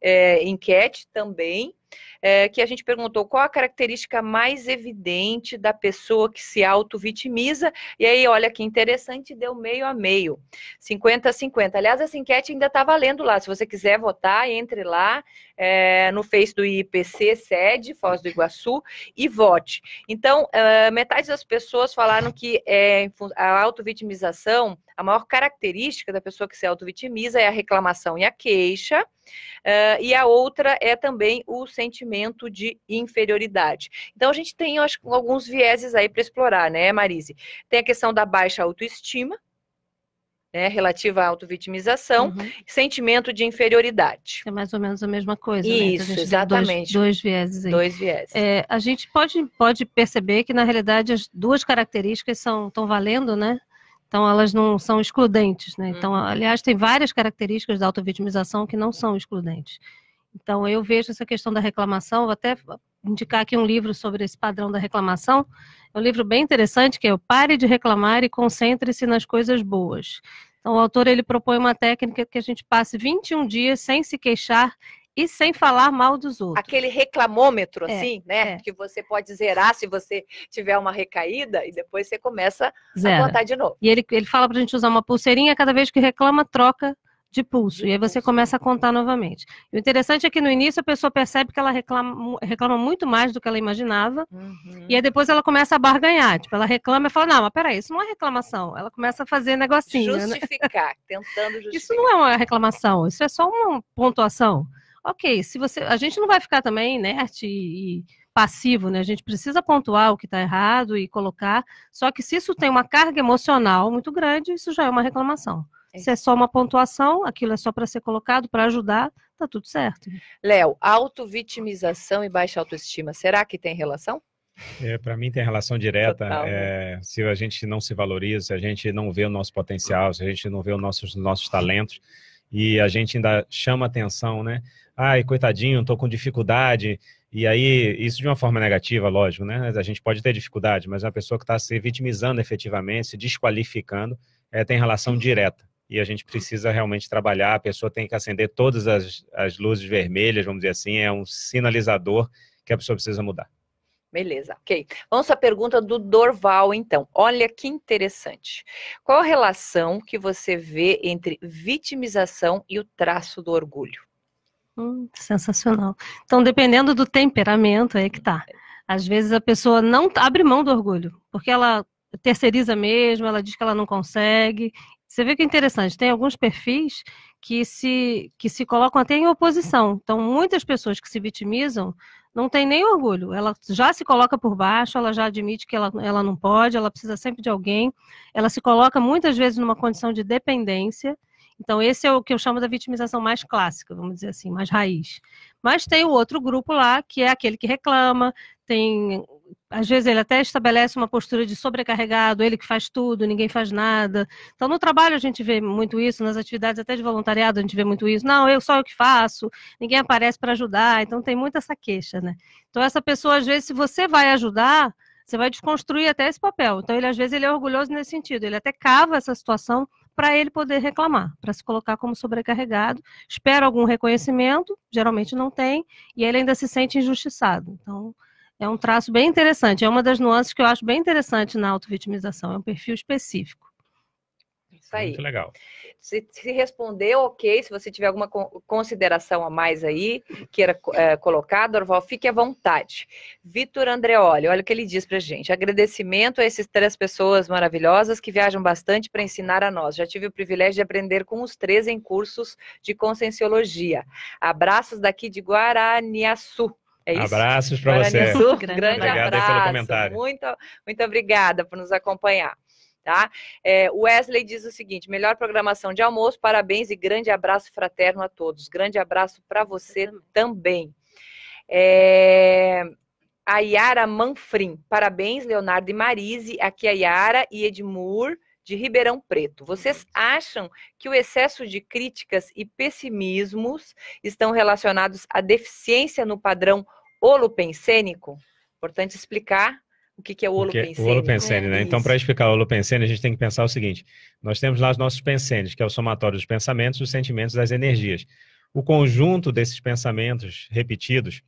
é, enquete também. É, que a gente perguntou qual a característica mais evidente da pessoa que se auto-vitimiza. E aí, olha que interessante, deu meio a meio. 50 a 50. Aliás, essa enquete ainda está valendo lá. Se você quiser votar, entre lá é, no Face do IPC, sede, Foz do Iguaçu. Iguaçu e vote. Então, uh, metade das pessoas falaram que é, a autovitimização, a maior característica da pessoa que se autovitimiza é a reclamação e a queixa, uh, e a outra é também o sentimento de inferioridade. Então, a gente tem acho, alguns vieses aí para explorar, né, Marise? Tem a questão da baixa autoestima, né, relativa à autovitimização, uhum. sentimento de inferioridade. É mais ou menos a mesma coisa. Né, Isso, né? exatamente. Dois, dois vieses aí. Dois vieses. É, a gente pode, pode perceber que, na realidade, as duas características estão valendo, né? Então, elas não são excludentes, né? Então, uhum. aliás, tem várias características da autovitimização que não são excludentes. Então, eu vejo essa questão da reclamação, até indicar aqui um livro sobre esse padrão da reclamação. É um livro bem interessante que é o Pare de Reclamar e Concentre-se nas Coisas Boas. Então, o autor ele propõe uma técnica que a gente passe 21 dias sem se queixar e sem falar mal dos outros. Aquele reclamômetro, é, assim, né? É. Que você pode zerar se você tiver uma recaída e depois você começa a contar de novo. E ele, ele fala pra gente usar uma pulseirinha, cada vez que reclama, troca de pulso. De e aí você pulso. começa a contar novamente. E o interessante é que no início a pessoa percebe que ela reclama, reclama muito mais do que ela imaginava. Uhum. E aí depois ela começa a barganhar. Tipo, ela reclama e fala: Não, mas peraí, isso não é reclamação. Ela começa a fazer negocinho. Né? Justificar, né? tentando justificar. Isso não é uma reclamação, isso é só uma pontuação. Ok, se você. A gente não vai ficar também inerte e passivo, né? A gente precisa pontuar o que está errado e colocar. Só que se isso tem uma carga emocional muito grande, isso já é uma reclamação. É. Se é só uma pontuação, aquilo é só para ser colocado, para ajudar, tá tudo certo. Léo, autovitimização e baixa autoestima, será que tem relação? É, para mim tem relação direta. Total, né? É, se a gente não se valoriza, se a gente não vê o nosso potencial, se a gente não vê os nossos, nossos talentos, e a gente ainda chama atenção, né? Ai, coitadinho, estou com dificuldade. E aí, isso de uma forma negativa, lógico, né? A gente pode ter dificuldade, mas uma pessoa que está se vitimizando efetivamente, se desqualificando, é, tem relação direta e a gente precisa realmente trabalhar. A pessoa tem que acender todas as, as luzes vermelhas, vamos dizer assim, é um sinalizador que a pessoa precisa mudar. Beleza, ok. Vamos à pergunta do Dorval, então. Olha que interessante. Qual a relação que você vê entre vitimização e o traço do orgulho? Hum, sensacional. Então, dependendo do temperamento, é aí que tá. Às vezes a pessoa não abre mão do orgulho, porque ela terceiriza mesmo, ela diz que ela não consegue, você vê que é interessante, tem alguns perfis que se, que se colocam até em oposição. Então, muitas pessoas que se vitimizam não têm nem orgulho. Ela já se coloca por baixo, ela já admite que ela, ela não pode, ela precisa sempre de alguém. Ela se coloca muitas vezes numa condição de dependência. Então, esse é o que eu chamo da vitimização mais clássica, vamos dizer assim, mais raiz. Mas tem o outro grupo lá, que é aquele que reclama, tem às vezes ele até estabelece uma postura de sobrecarregado, ele que faz tudo, ninguém faz nada. Então no trabalho a gente vê muito isso, nas atividades até de voluntariado a gente vê muito isso. Não, eu só eu que faço, ninguém aparece para ajudar. Então tem muita essa queixa, né? Então essa pessoa às vezes se você vai ajudar, você vai desconstruir até esse papel. Então ele às vezes ele é orgulhoso nesse sentido, ele até cava essa situação para ele poder reclamar, para se colocar como sobrecarregado, espera algum reconhecimento, geralmente não tem, e ele ainda se sente injustiçado. Então, é um traço bem interessante, é uma das nuances que eu acho bem interessante na autovitimização, é um perfil específico. Isso aí. Muito legal. Se, se responder, ok. Se você tiver alguma consideração a mais aí, queira é, colocar, Dorval, fique à vontade. Vitor Andreoli, olha o que ele diz pra gente. Agradecimento a essas três pessoas maravilhosas que viajam bastante para ensinar a nós. Já tive o privilégio de aprender com os três em cursos de conscienciologia. Abraços daqui de Guaraniaçu. É isso? Abraços para você. Sul, grande, grande abraço. Pelo comentário. Muito, muito obrigada por nos acompanhar. Tá? É, Wesley diz o seguinte: melhor programação de almoço, parabéns e grande abraço fraterno a todos. Grande abraço para você também. É... A Yara Manfrim, parabéns, Leonardo e Marise. Aqui a é Yara e Edmur de Ribeirão Preto. Vocês uhum. acham que o excesso de críticas e pessimismos estão relacionados à deficiência no padrão holopensênico. Importante explicar o que, que é o holopensene. O holopensene, né? né? Então, para explicar o holopensene, a gente tem que pensar o seguinte: nós temos lá os nossos pensênicos, que é o somatório dos pensamentos, dos sentimentos, das energias. O conjunto desses pensamentos repetidos,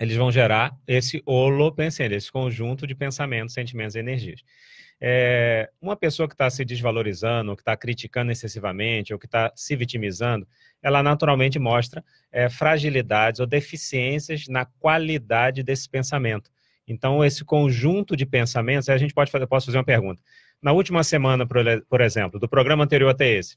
eles vão gerar esse holopensene, esse conjunto de pensamentos, sentimentos e energias. É, uma pessoa que está se desvalorizando, ou que está criticando excessivamente, ou que está se vitimizando, ela naturalmente mostra é, fragilidades ou deficiências na qualidade desse pensamento. Então, esse conjunto de pensamentos, a gente pode fazer, posso fazer uma pergunta. Na última semana, por exemplo, do programa anterior até esse,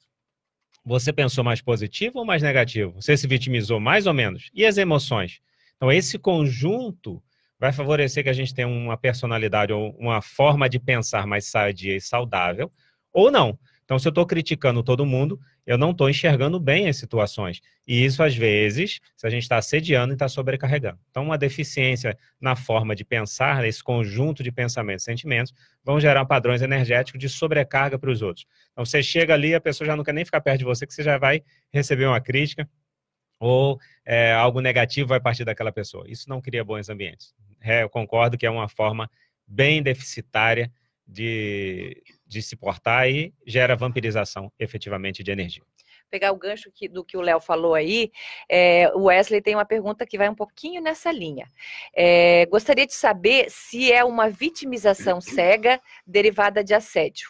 você pensou mais positivo ou mais negativo? Você se vitimizou mais ou menos? E as emoções? Então, esse conjunto vai favorecer que a gente tenha uma personalidade ou uma forma de pensar mais sadia e saudável, ou não. Então, se eu estou criticando todo mundo, eu não estou enxergando bem as situações. E isso, às vezes, se a gente está assediando e está sobrecarregando. Então, uma deficiência na forma de pensar, nesse conjunto de pensamentos e sentimentos, vão gerar padrões energéticos de sobrecarga para os outros. Então, você chega ali, a pessoa já não quer nem ficar perto de você, que você já vai receber uma crítica ou é, algo negativo vai partir daquela pessoa. Isso não cria bons ambientes é, eu concordo que é uma forma bem deficitária de, de se portar e gera vampirização efetivamente de energia pegar o gancho que, do que o Léo falou aí, é, o Wesley tem uma pergunta que vai um pouquinho nessa linha. É, gostaria de saber se é uma vitimização cega derivada de assédio.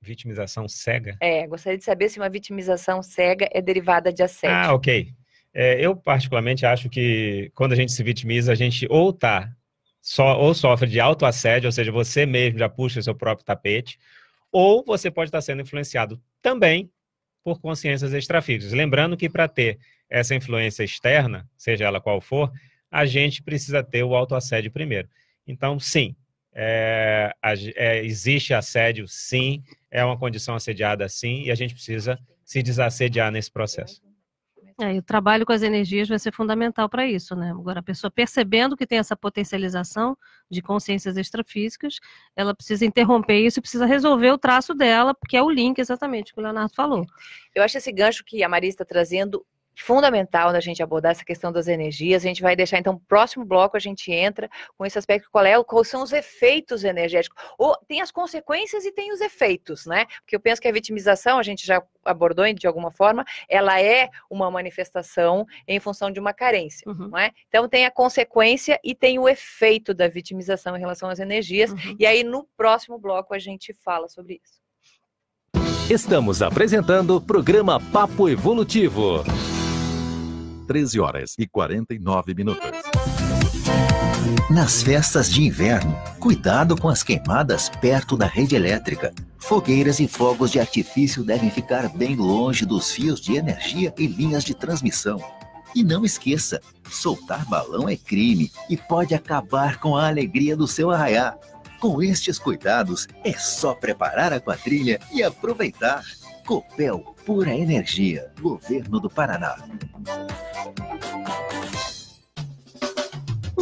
Vitimização cega? É, gostaria de saber se uma vitimização cega é derivada de assédio. Ah, ok. É, eu, particularmente, acho que quando a gente se vitimiza, a gente ou tá ou sofre de autoassédio, ou seja, você mesmo já puxa seu próprio tapete, ou você pode estar tá sendo influenciado também por consciências extrafísicas. Lembrando que para ter essa influência externa, seja ela qual for, a gente precisa ter o autoassédio primeiro. Então, sim, é, é, existe assédio, sim, é uma condição assediada, sim, e a gente precisa se desassediar nesse processo. É, e o trabalho com as energias vai ser fundamental para isso, né? Agora, a pessoa percebendo que tem essa potencialização de consciências extrafísicas, ela precisa interromper isso e precisa resolver o traço dela, porque é o link exatamente que o Leonardo falou. Eu acho esse gancho que a Maria está trazendo fundamental da gente abordar essa questão das energias. A gente vai deixar, então, próximo bloco a gente entra com esse aspecto, qual é, quais são os efeitos energéticos. Ou tem as consequências e tem os efeitos, né? Porque eu penso que a vitimização, a gente já abordou de alguma forma, ela é uma manifestação em função de uma carência, uhum. não é? Então tem a consequência e tem o efeito da vitimização em relação às energias. Uhum. E aí no próximo bloco a gente fala sobre isso. Estamos apresentando o programa Papo Evolutivo. 13 horas e 49 minutos. Nas festas de inverno, cuidado com as queimadas perto da rede elétrica. Fogueiras e fogos de artifício devem ficar bem longe dos fios de energia e linhas de transmissão. E não esqueça, soltar balão é crime e pode acabar com a alegria do seu arraiá. Com estes cuidados, é só preparar a quadrilha e aproveitar. Copel Pura Energia, Governo do Paraná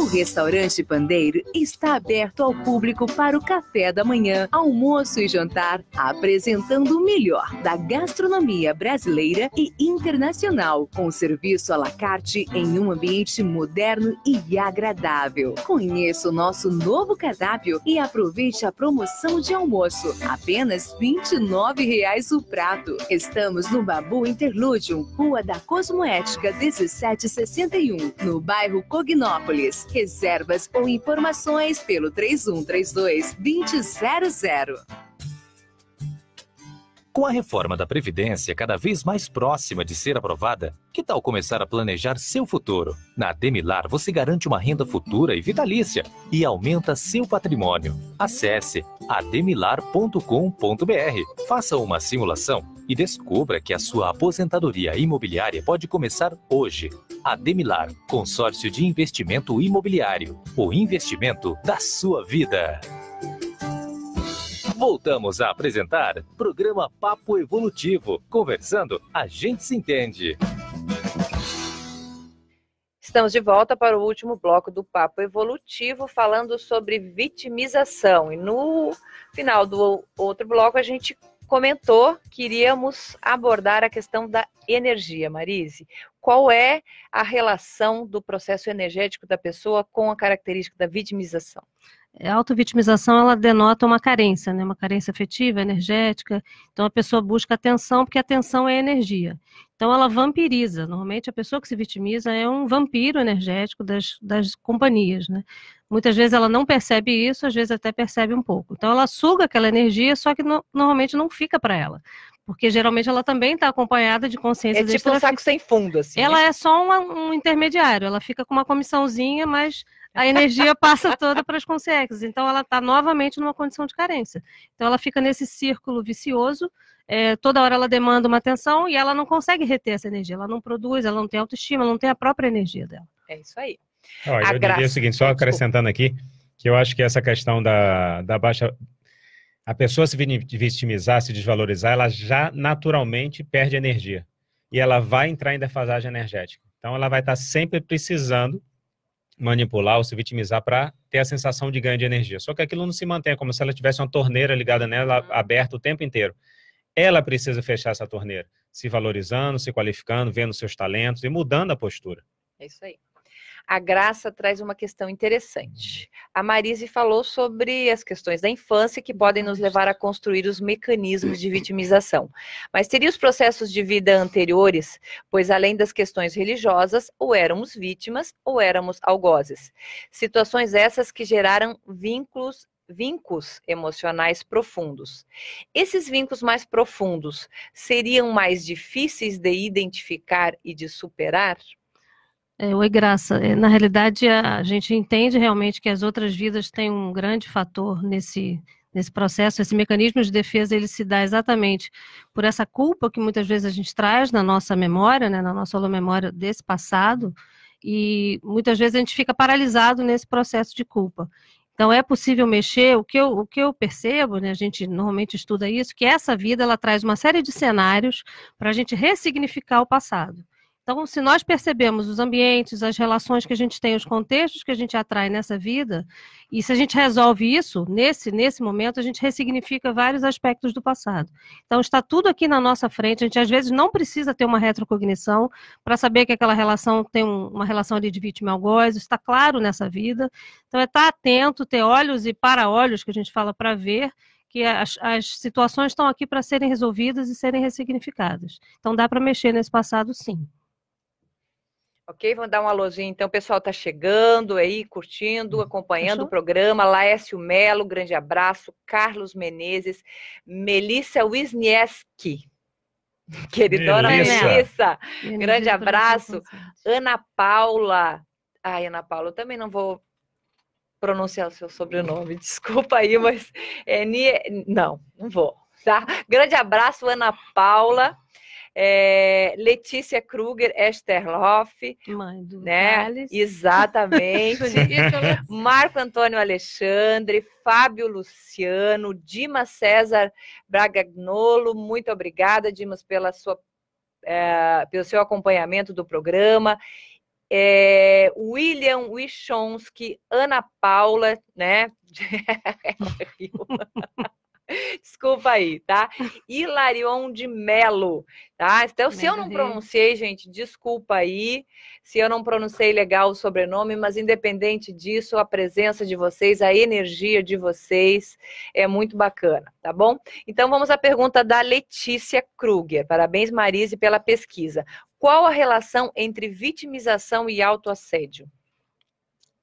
restaurante Pandeiro está aberto ao público para o café da manhã, almoço e jantar, apresentando o melhor da gastronomia brasileira e internacional, com serviço à la carte em um ambiente moderno e agradável. Conheça o nosso novo cardápio e aproveite a promoção de almoço, apenas R$ 29,00 o prato. Estamos no Babu Interlúdio, Rua da Cosmoética 1761, no bairro Cognópolis. Reservas ou informações pelo 3132 2000. Com a reforma da Previdência cada vez mais próxima de ser aprovada, que tal começar a planejar seu futuro? Na Demilar você garante uma renda futura e vitalícia e aumenta seu patrimônio. Acesse ademilar.com.br, faça uma simulação e descubra que a sua aposentadoria imobiliária pode começar hoje. A Demilar, consórcio de investimento imobiliário, o investimento da sua vida. Voltamos a apresentar programa Papo Evolutivo. Conversando, a gente se entende. Estamos de volta para o último bloco do Papo Evolutivo, falando sobre vitimização. E no final do outro bloco, a gente comentou que iríamos abordar a questão da energia, Marise. Qual é a relação do processo energético da pessoa com a característica da vitimização? A autovitimização ela denota uma carência, né? uma carência afetiva, energética. Então a pessoa busca atenção, porque atenção é energia. Então ela vampiriza. Normalmente a pessoa que se vitimiza é um vampiro energético das, das companhias. Né? Muitas vezes ela não percebe isso, às vezes até percebe um pouco. Então ela suga aquela energia, só que no, normalmente não fica para ela. Porque geralmente ela também está acompanhada de consciência. É tipo um saco sem fundo, assim. Ela né? é só uma, um intermediário, ela fica com uma comissãozinha, mas a energia passa toda para as consciências. Então ela está novamente numa condição de carência. Então ela fica nesse círculo vicioso, é, toda hora ela demanda uma atenção e ela não consegue reter essa energia, ela não produz, ela não tem autoestima, ela não tem a própria energia dela. É isso aí. Ó, eu graça... diria o seguinte, só acrescentando aqui, que eu acho que essa questão da, da baixa. A pessoa se vitimizar, se desvalorizar, ela já naturalmente perde energia. E ela vai entrar em defasagem energética. Então, ela vai estar sempre precisando manipular ou se vitimizar para ter a sensação de ganho de energia. Só que aquilo não se mantém, como se ela tivesse uma torneira ligada nela, uhum. aberta o tempo inteiro. Ela precisa fechar essa torneira, se valorizando, se qualificando, vendo seus talentos e mudando a postura. É isso aí a Graça traz uma questão interessante. A Marise falou sobre as questões da infância que podem nos levar a construir os mecanismos de vitimização. Mas teria os processos de vida anteriores, pois além das questões religiosas, ou éramos vítimas ou éramos algozes. Situações essas que geraram vínculos vínculos emocionais profundos. Esses vínculos mais profundos seriam mais difíceis de identificar e de superar? É, oi, Graça. É, na realidade, a gente entende realmente que as outras vidas têm um grande fator nesse, nesse processo. Esse mecanismo de defesa ele se dá exatamente por essa culpa que muitas vezes a gente traz na nossa memória, né, na nossa memória desse passado, e muitas vezes a gente fica paralisado nesse processo de culpa. Então é possível mexer. O que eu, o que eu percebo, né, a gente normalmente estuda isso, que essa vida ela traz uma série de cenários para a gente ressignificar o passado. Então, se nós percebemos os ambientes, as relações que a gente tem, os contextos que a gente atrai nessa vida, e se a gente resolve isso, nesse, nesse momento, a gente ressignifica vários aspectos do passado. Então, está tudo aqui na nossa frente. A gente, às vezes, não precisa ter uma retrocognição para saber que aquela relação tem um, uma relação ali de vítima e algoz, está claro nessa vida. Então, é estar tá atento, ter olhos e para-olhos, que a gente fala para ver, que as, as situações estão aqui para serem resolvidas e serem ressignificadas. Então, dá para mexer nesse passado, sim. Ok, vamos dar um alôzinho. Então, o pessoal está chegando aí, curtindo, hum, acompanhando Achou? o programa. Laércio Melo, grande abraço. Carlos Menezes, Melissa Wisniewski. Queridona Melissa, Melissa. grande abraço. Ana Paula. Ai, Ana Paula, eu também não vou pronunciar o seu sobrenome, desculpa aí, mas é Não, não vou, tá? Grande abraço, Ana Paula é, Letícia Kruger, Esterloff. Mãe do né? Exatamente. Marco Antônio Alexandre, Fábio Luciano, Dimas César Bragagnolo, muito obrigada, Dimas, pela sua, é, pelo seu acompanhamento do programa. É, William Wichonski, Ana Paula, né? Desculpa aí, tá? Hilarion de Melo, tá? Então, se eu não pronunciei, gente, desculpa aí. Se eu não pronunciei legal o sobrenome, mas independente disso, a presença de vocês, a energia de vocês é muito bacana, tá bom? Então, vamos à pergunta da Letícia Kruger. Parabéns, Marise, pela pesquisa. Qual a relação entre vitimização e autoassédio?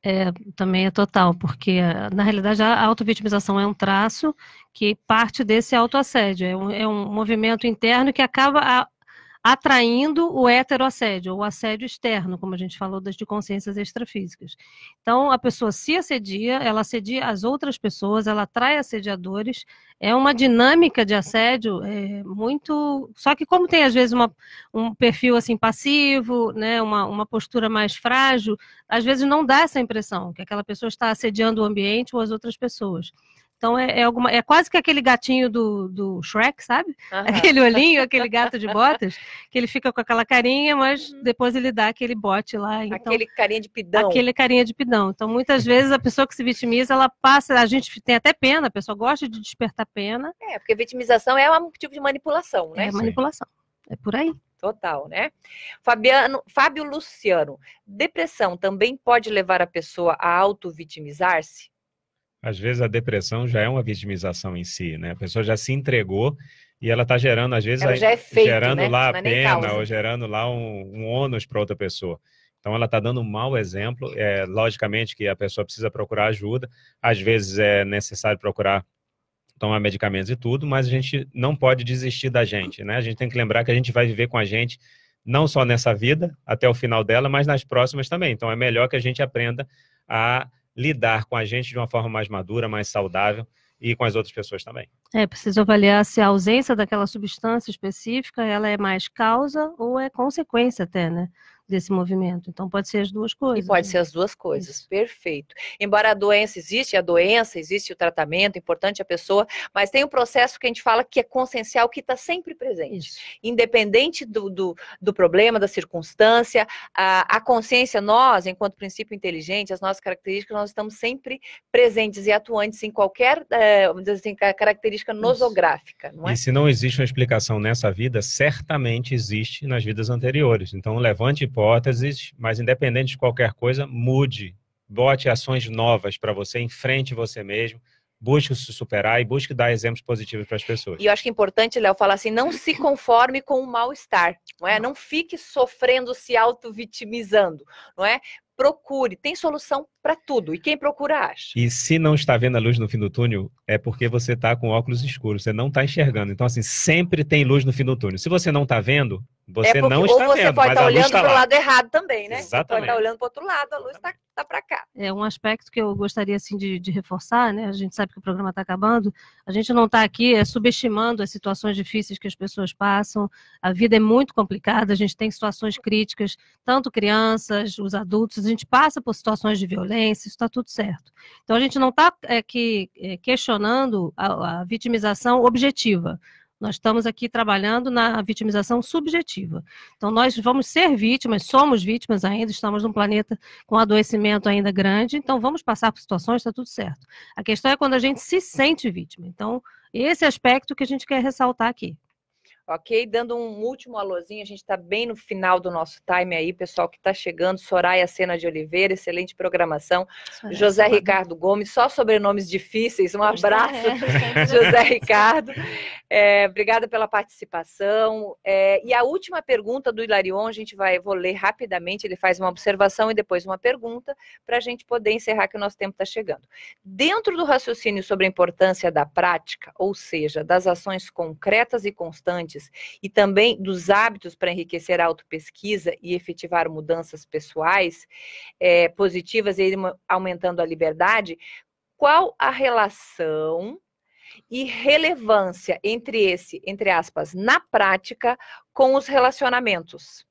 é, também é total, porque na realidade a autovitimização é um traço que parte desse autoassédio, é um, é um movimento interno que acaba atraindo o heteroassédio ou assédio externo, como a gente falou das de consciências extrafísicas. Então, a pessoa se assedia, ela assedia as outras pessoas, ela atrai assediadores, é uma dinâmica de assédio é, muito... Só que como tem, às vezes, uma, um perfil assim passivo, né, uma, uma postura mais frágil, às vezes não dá essa impressão que aquela pessoa está assediando o ambiente ou as outras pessoas. Então é, é, alguma, é quase que aquele gatinho do, do Shrek, sabe? Uhum. Aquele olhinho, aquele gato de botas, que ele fica com aquela carinha, mas uhum. depois ele dá aquele bote lá. Então, aquele carinha de pidão. Aquele carinha de pidão. Então muitas vezes a pessoa que se vitimiza, ela passa, a gente tem até pena, a pessoa gosta de despertar pena. É, porque vitimização é um tipo de manipulação, né? É manipulação. É por aí. Total, né? Fabiano, Fábio Luciano, depressão também pode levar a pessoa a auto-vitimizar-se? às vezes a depressão já é uma vitimização em si, né? A pessoa já se entregou e ela está gerando, às vezes, é feito, gerando né? lá a é pena ou gerando lá um, um ônus para outra pessoa. Então, ela está dando um mau exemplo. É, logicamente que a pessoa precisa procurar ajuda. Às vezes é necessário procurar tomar medicamentos e tudo, mas a gente não pode desistir da gente, né? A gente tem que lembrar que a gente vai viver com a gente não só nessa vida, até o final dela, mas nas próximas também. Então, é melhor que a gente aprenda a lidar com a gente de uma forma mais madura, mais saudável e com as outras pessoas também. É preciso avaliar se a ausência daquela substância específica ela é mais causa ou é consequência até, né? desse movimento. Então pode ser as duas coisas. E pode né? ser as duas coisas, Isso. perfeito. Embora a doença existe, a doença existe o tratamento, é importante a pessoa, mas tem um processo que a gente fala que é consciencial, que está sempre presente. Isso. Independente do, do, do, problema, da circunstância, a, a consciência, nós, enquanto princípio inteligente, as nossas características, nós estamos sempre presentes e atuantes em qualquer é, assim, característica nosográfica. Não é? E se não existe uma explicação nessa vida, certamente existe nas vidas anteriores. Então levante hipóteses, mas independente de qualquer coisa, mude, bote ações novas para você, enfrente você mesmo, busque se superar e busque dar exemplos positivos para as pessoas. E eu acho que é importante, Léo, falar assim, não se conforme com o mal-estar, não é? Não fique sofrendo, se auto-vitimizando, não é? procure, tem solução para tudo. E quem procura acha. E se não está vendo a luz no fim do túnel, é porque você está com óculos escuros, você não está enxergando. Então, assim, sempre tem luz no fim do túnel. Se você não está vendo, você é porque, não está vendo. Ou você vendo, pode estar tá olhando tá para o lado errado também, né? Exatamente. Você pode estar tá olhando para o outro lado, a luz está tá, tá para cá. É um aspecto que eu gostaria assim de, de reforçar, né? A gente sabe que o programa está acabando. A gente não está aqui é, subestimando as situações difíceis que as pessoas passam. A vida é muito complicada. A gente tem situações críticas, tanto crianças, os adultos a gente passa por situações de violência, isso está tudo certo. Então, a gente não está é, que, é, questionando a, a vitimização objetiva. Nós estamos aqui trabalhando na vitimização subjetiva. Então, nós vamos ser vítimas, somos vítimas ainda, estamos num planeta com adoecimento ainda grande, então vamos passar por situações, está tudo certo. A questão é quando a gente se sente vítima. Então, esse aspecto que a gente quer ressaltar aqui ok? Dando um último alôzinho, a gente está bem no final do nosso time aí, pessoal que está chegando, Soraya Sena de Oliveira, excelente programação, Soraya José Soraya. Ricardo Gomes, só sobrenomes difíceis, um abraço, é, é. José Ricardo, é, obrigada pela participação, é, e a última pergunta do Hilarion, a gente vai, vou ler rapidamente, ele faz uma observação e depois uma pergunta, para a gente poder encerrar que o nosso tempo está chegando. Dentro do raciocínio sobre a importância da prática, ou seja, das ações concretas e constantes, e também dos hábitos para enriquecer a autopesquisa e efetivar mudanças pessoais é, positivas e aumentando a liberdade, qual a relação e relevância entre esse, entre aspas, na prática com os relacionamentos?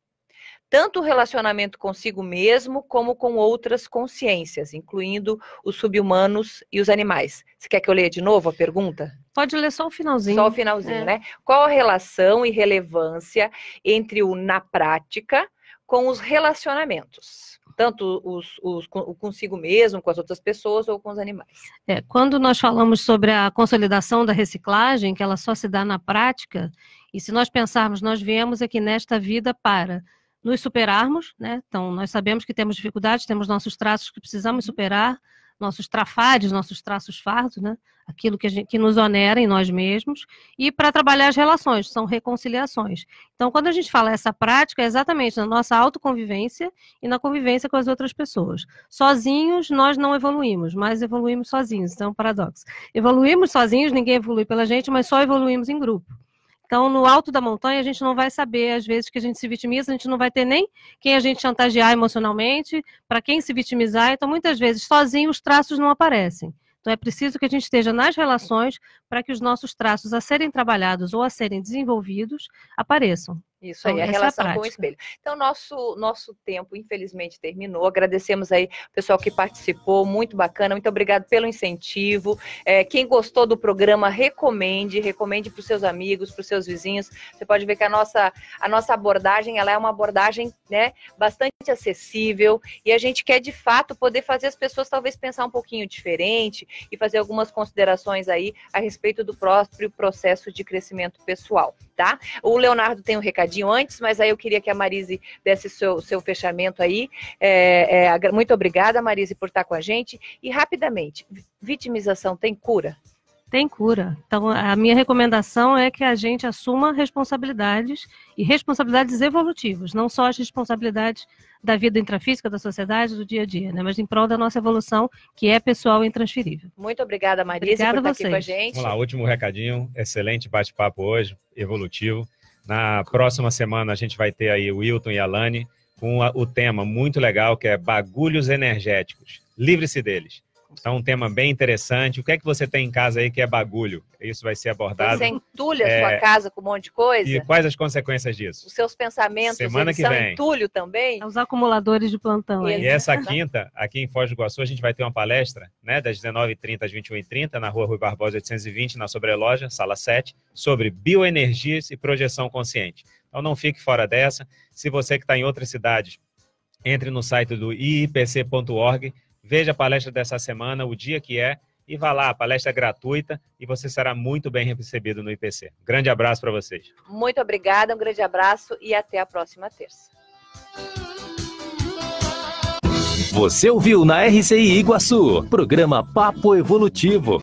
tanto o relacionamento consigo mesmo como com outras consciências, incluindo os subhumanos e os animais. Você quer que eu leia de novo a pergunta? Pode ler só o finalzinho. Só o finalzinho, é. né? Qual a relação e relevância entre o na prática com os relacionamentos? tanto os, os, consigo mesmo, com as outras pessoas ou com os animais. É, quando nós falamos sobre a consolidação da reciclagem, que ela só se dá na prática, e se nós pensarmos, nós viemos aqui é nesta vida para nos superarmos, né? Então, nós sabemos que temos dificuldades, temos nossos traços que precisamos uhum. superar, nossos trafares, nossos traços fardos, né? Aquilo que, gente, que nos onera em nós mesmos. E para trabalhar as relações, são reconciliações. Então, quando a gente fala essa prática, é exatamente na nossa autoconvivência e na convivência com as outras pessoas. Sozinhos, nós não evoluímos, mas evoluímos sozinhos. Então, é um paradoxo. Evoluímos sozinhos, ninguém evolui pela gente, mas só evoluímos em grupo. Então, no alto da montanha, a gente não vai saber, às vezes, que a gente se vitimiza, a gente não vai ter nem quem a gente chantagear emocionalmente, para quem se vitimizar. Então, muitas vezes, sozinho, os traços não aparecem. Então, é preciso que a gente esteja nas relações para que os nossos traços a serem trabalhados ou a serem desenvolvidos apareçam. Isso então, aí, então, a relação é a com o espelho. Então, nosso, nosso tempo, infelizmente, terminou. Agradecemos aí o pessoal que participou, muito bacana. Muito obrigado pelo incentivo. É, quem gostou do programa, recomende, recomende para os seus amigos, para os seus vizinhos. Você pode ver que a nossa, a nossa abordagem ela é uma abordagem né, bastante acessível e a gente quer, de fato, poder fazer as pessoas talvez pensar um pouquinho diferente e fazer algumas considerações aí a respeito do próprio processo de crescimento pessoal, tá? O Leonardo tem um recadinho recadinho antes, mas aí eu queria que a Marise desse seu, seu fechamento aí. É, é, muito obrigada, Marise, por estar com a gente. E rapidamente, vitimização tem cura? Tem cura. Então, a minha recomendação é que a gente assuma responsabilidades e responsabilidades evolutivas, não só as responsabilidades da vida intrafísica, da sociedade, do dia a dia, né? mas em prol da nossa evolução, que é pessoal e intransferível. Muito obrigada, Marisa, obrigada por estar vocês. aqui com a gente. Vamos lá, último recadinho. Excelente bate-papo hoje, evolutivo. Na próxima semana a gente vai ter aí o Wilton e a Lani com o tema muito legal que é bagulhos energéticos. Livre-se deles. É um tema bem interessante. O que é que você tem em casa aí que é bagulho? Isso vai ser abordado. Você entulha é... sua casa com um monte de coisa? E quais as consequências disso? Os seus pensamentos Semana que são vem. entulho também? É os acumuladores de plantão. E essa quinta, aqui em Foz do Iguaçu, a gente vai ter uma palestra né, das 19h30 às 21h30 na Rua Rui Barbosa 820, na Sobreloja, sala 7, sobre bioenergias e projeção consciente. Então não fique fora dessa. Se você que está em outras cidades, entre no site do iipc.org Veja a palestra dessa semana, o dia que é, e vá lá, a palestra é gratuita e você será muito bem recebido no IPC. Grande abraço para vocês. Muito obrigada, um grande abraço e até a próxima terça. Você ouviu na RCI Iguaçu, programa Papo Evolutivo.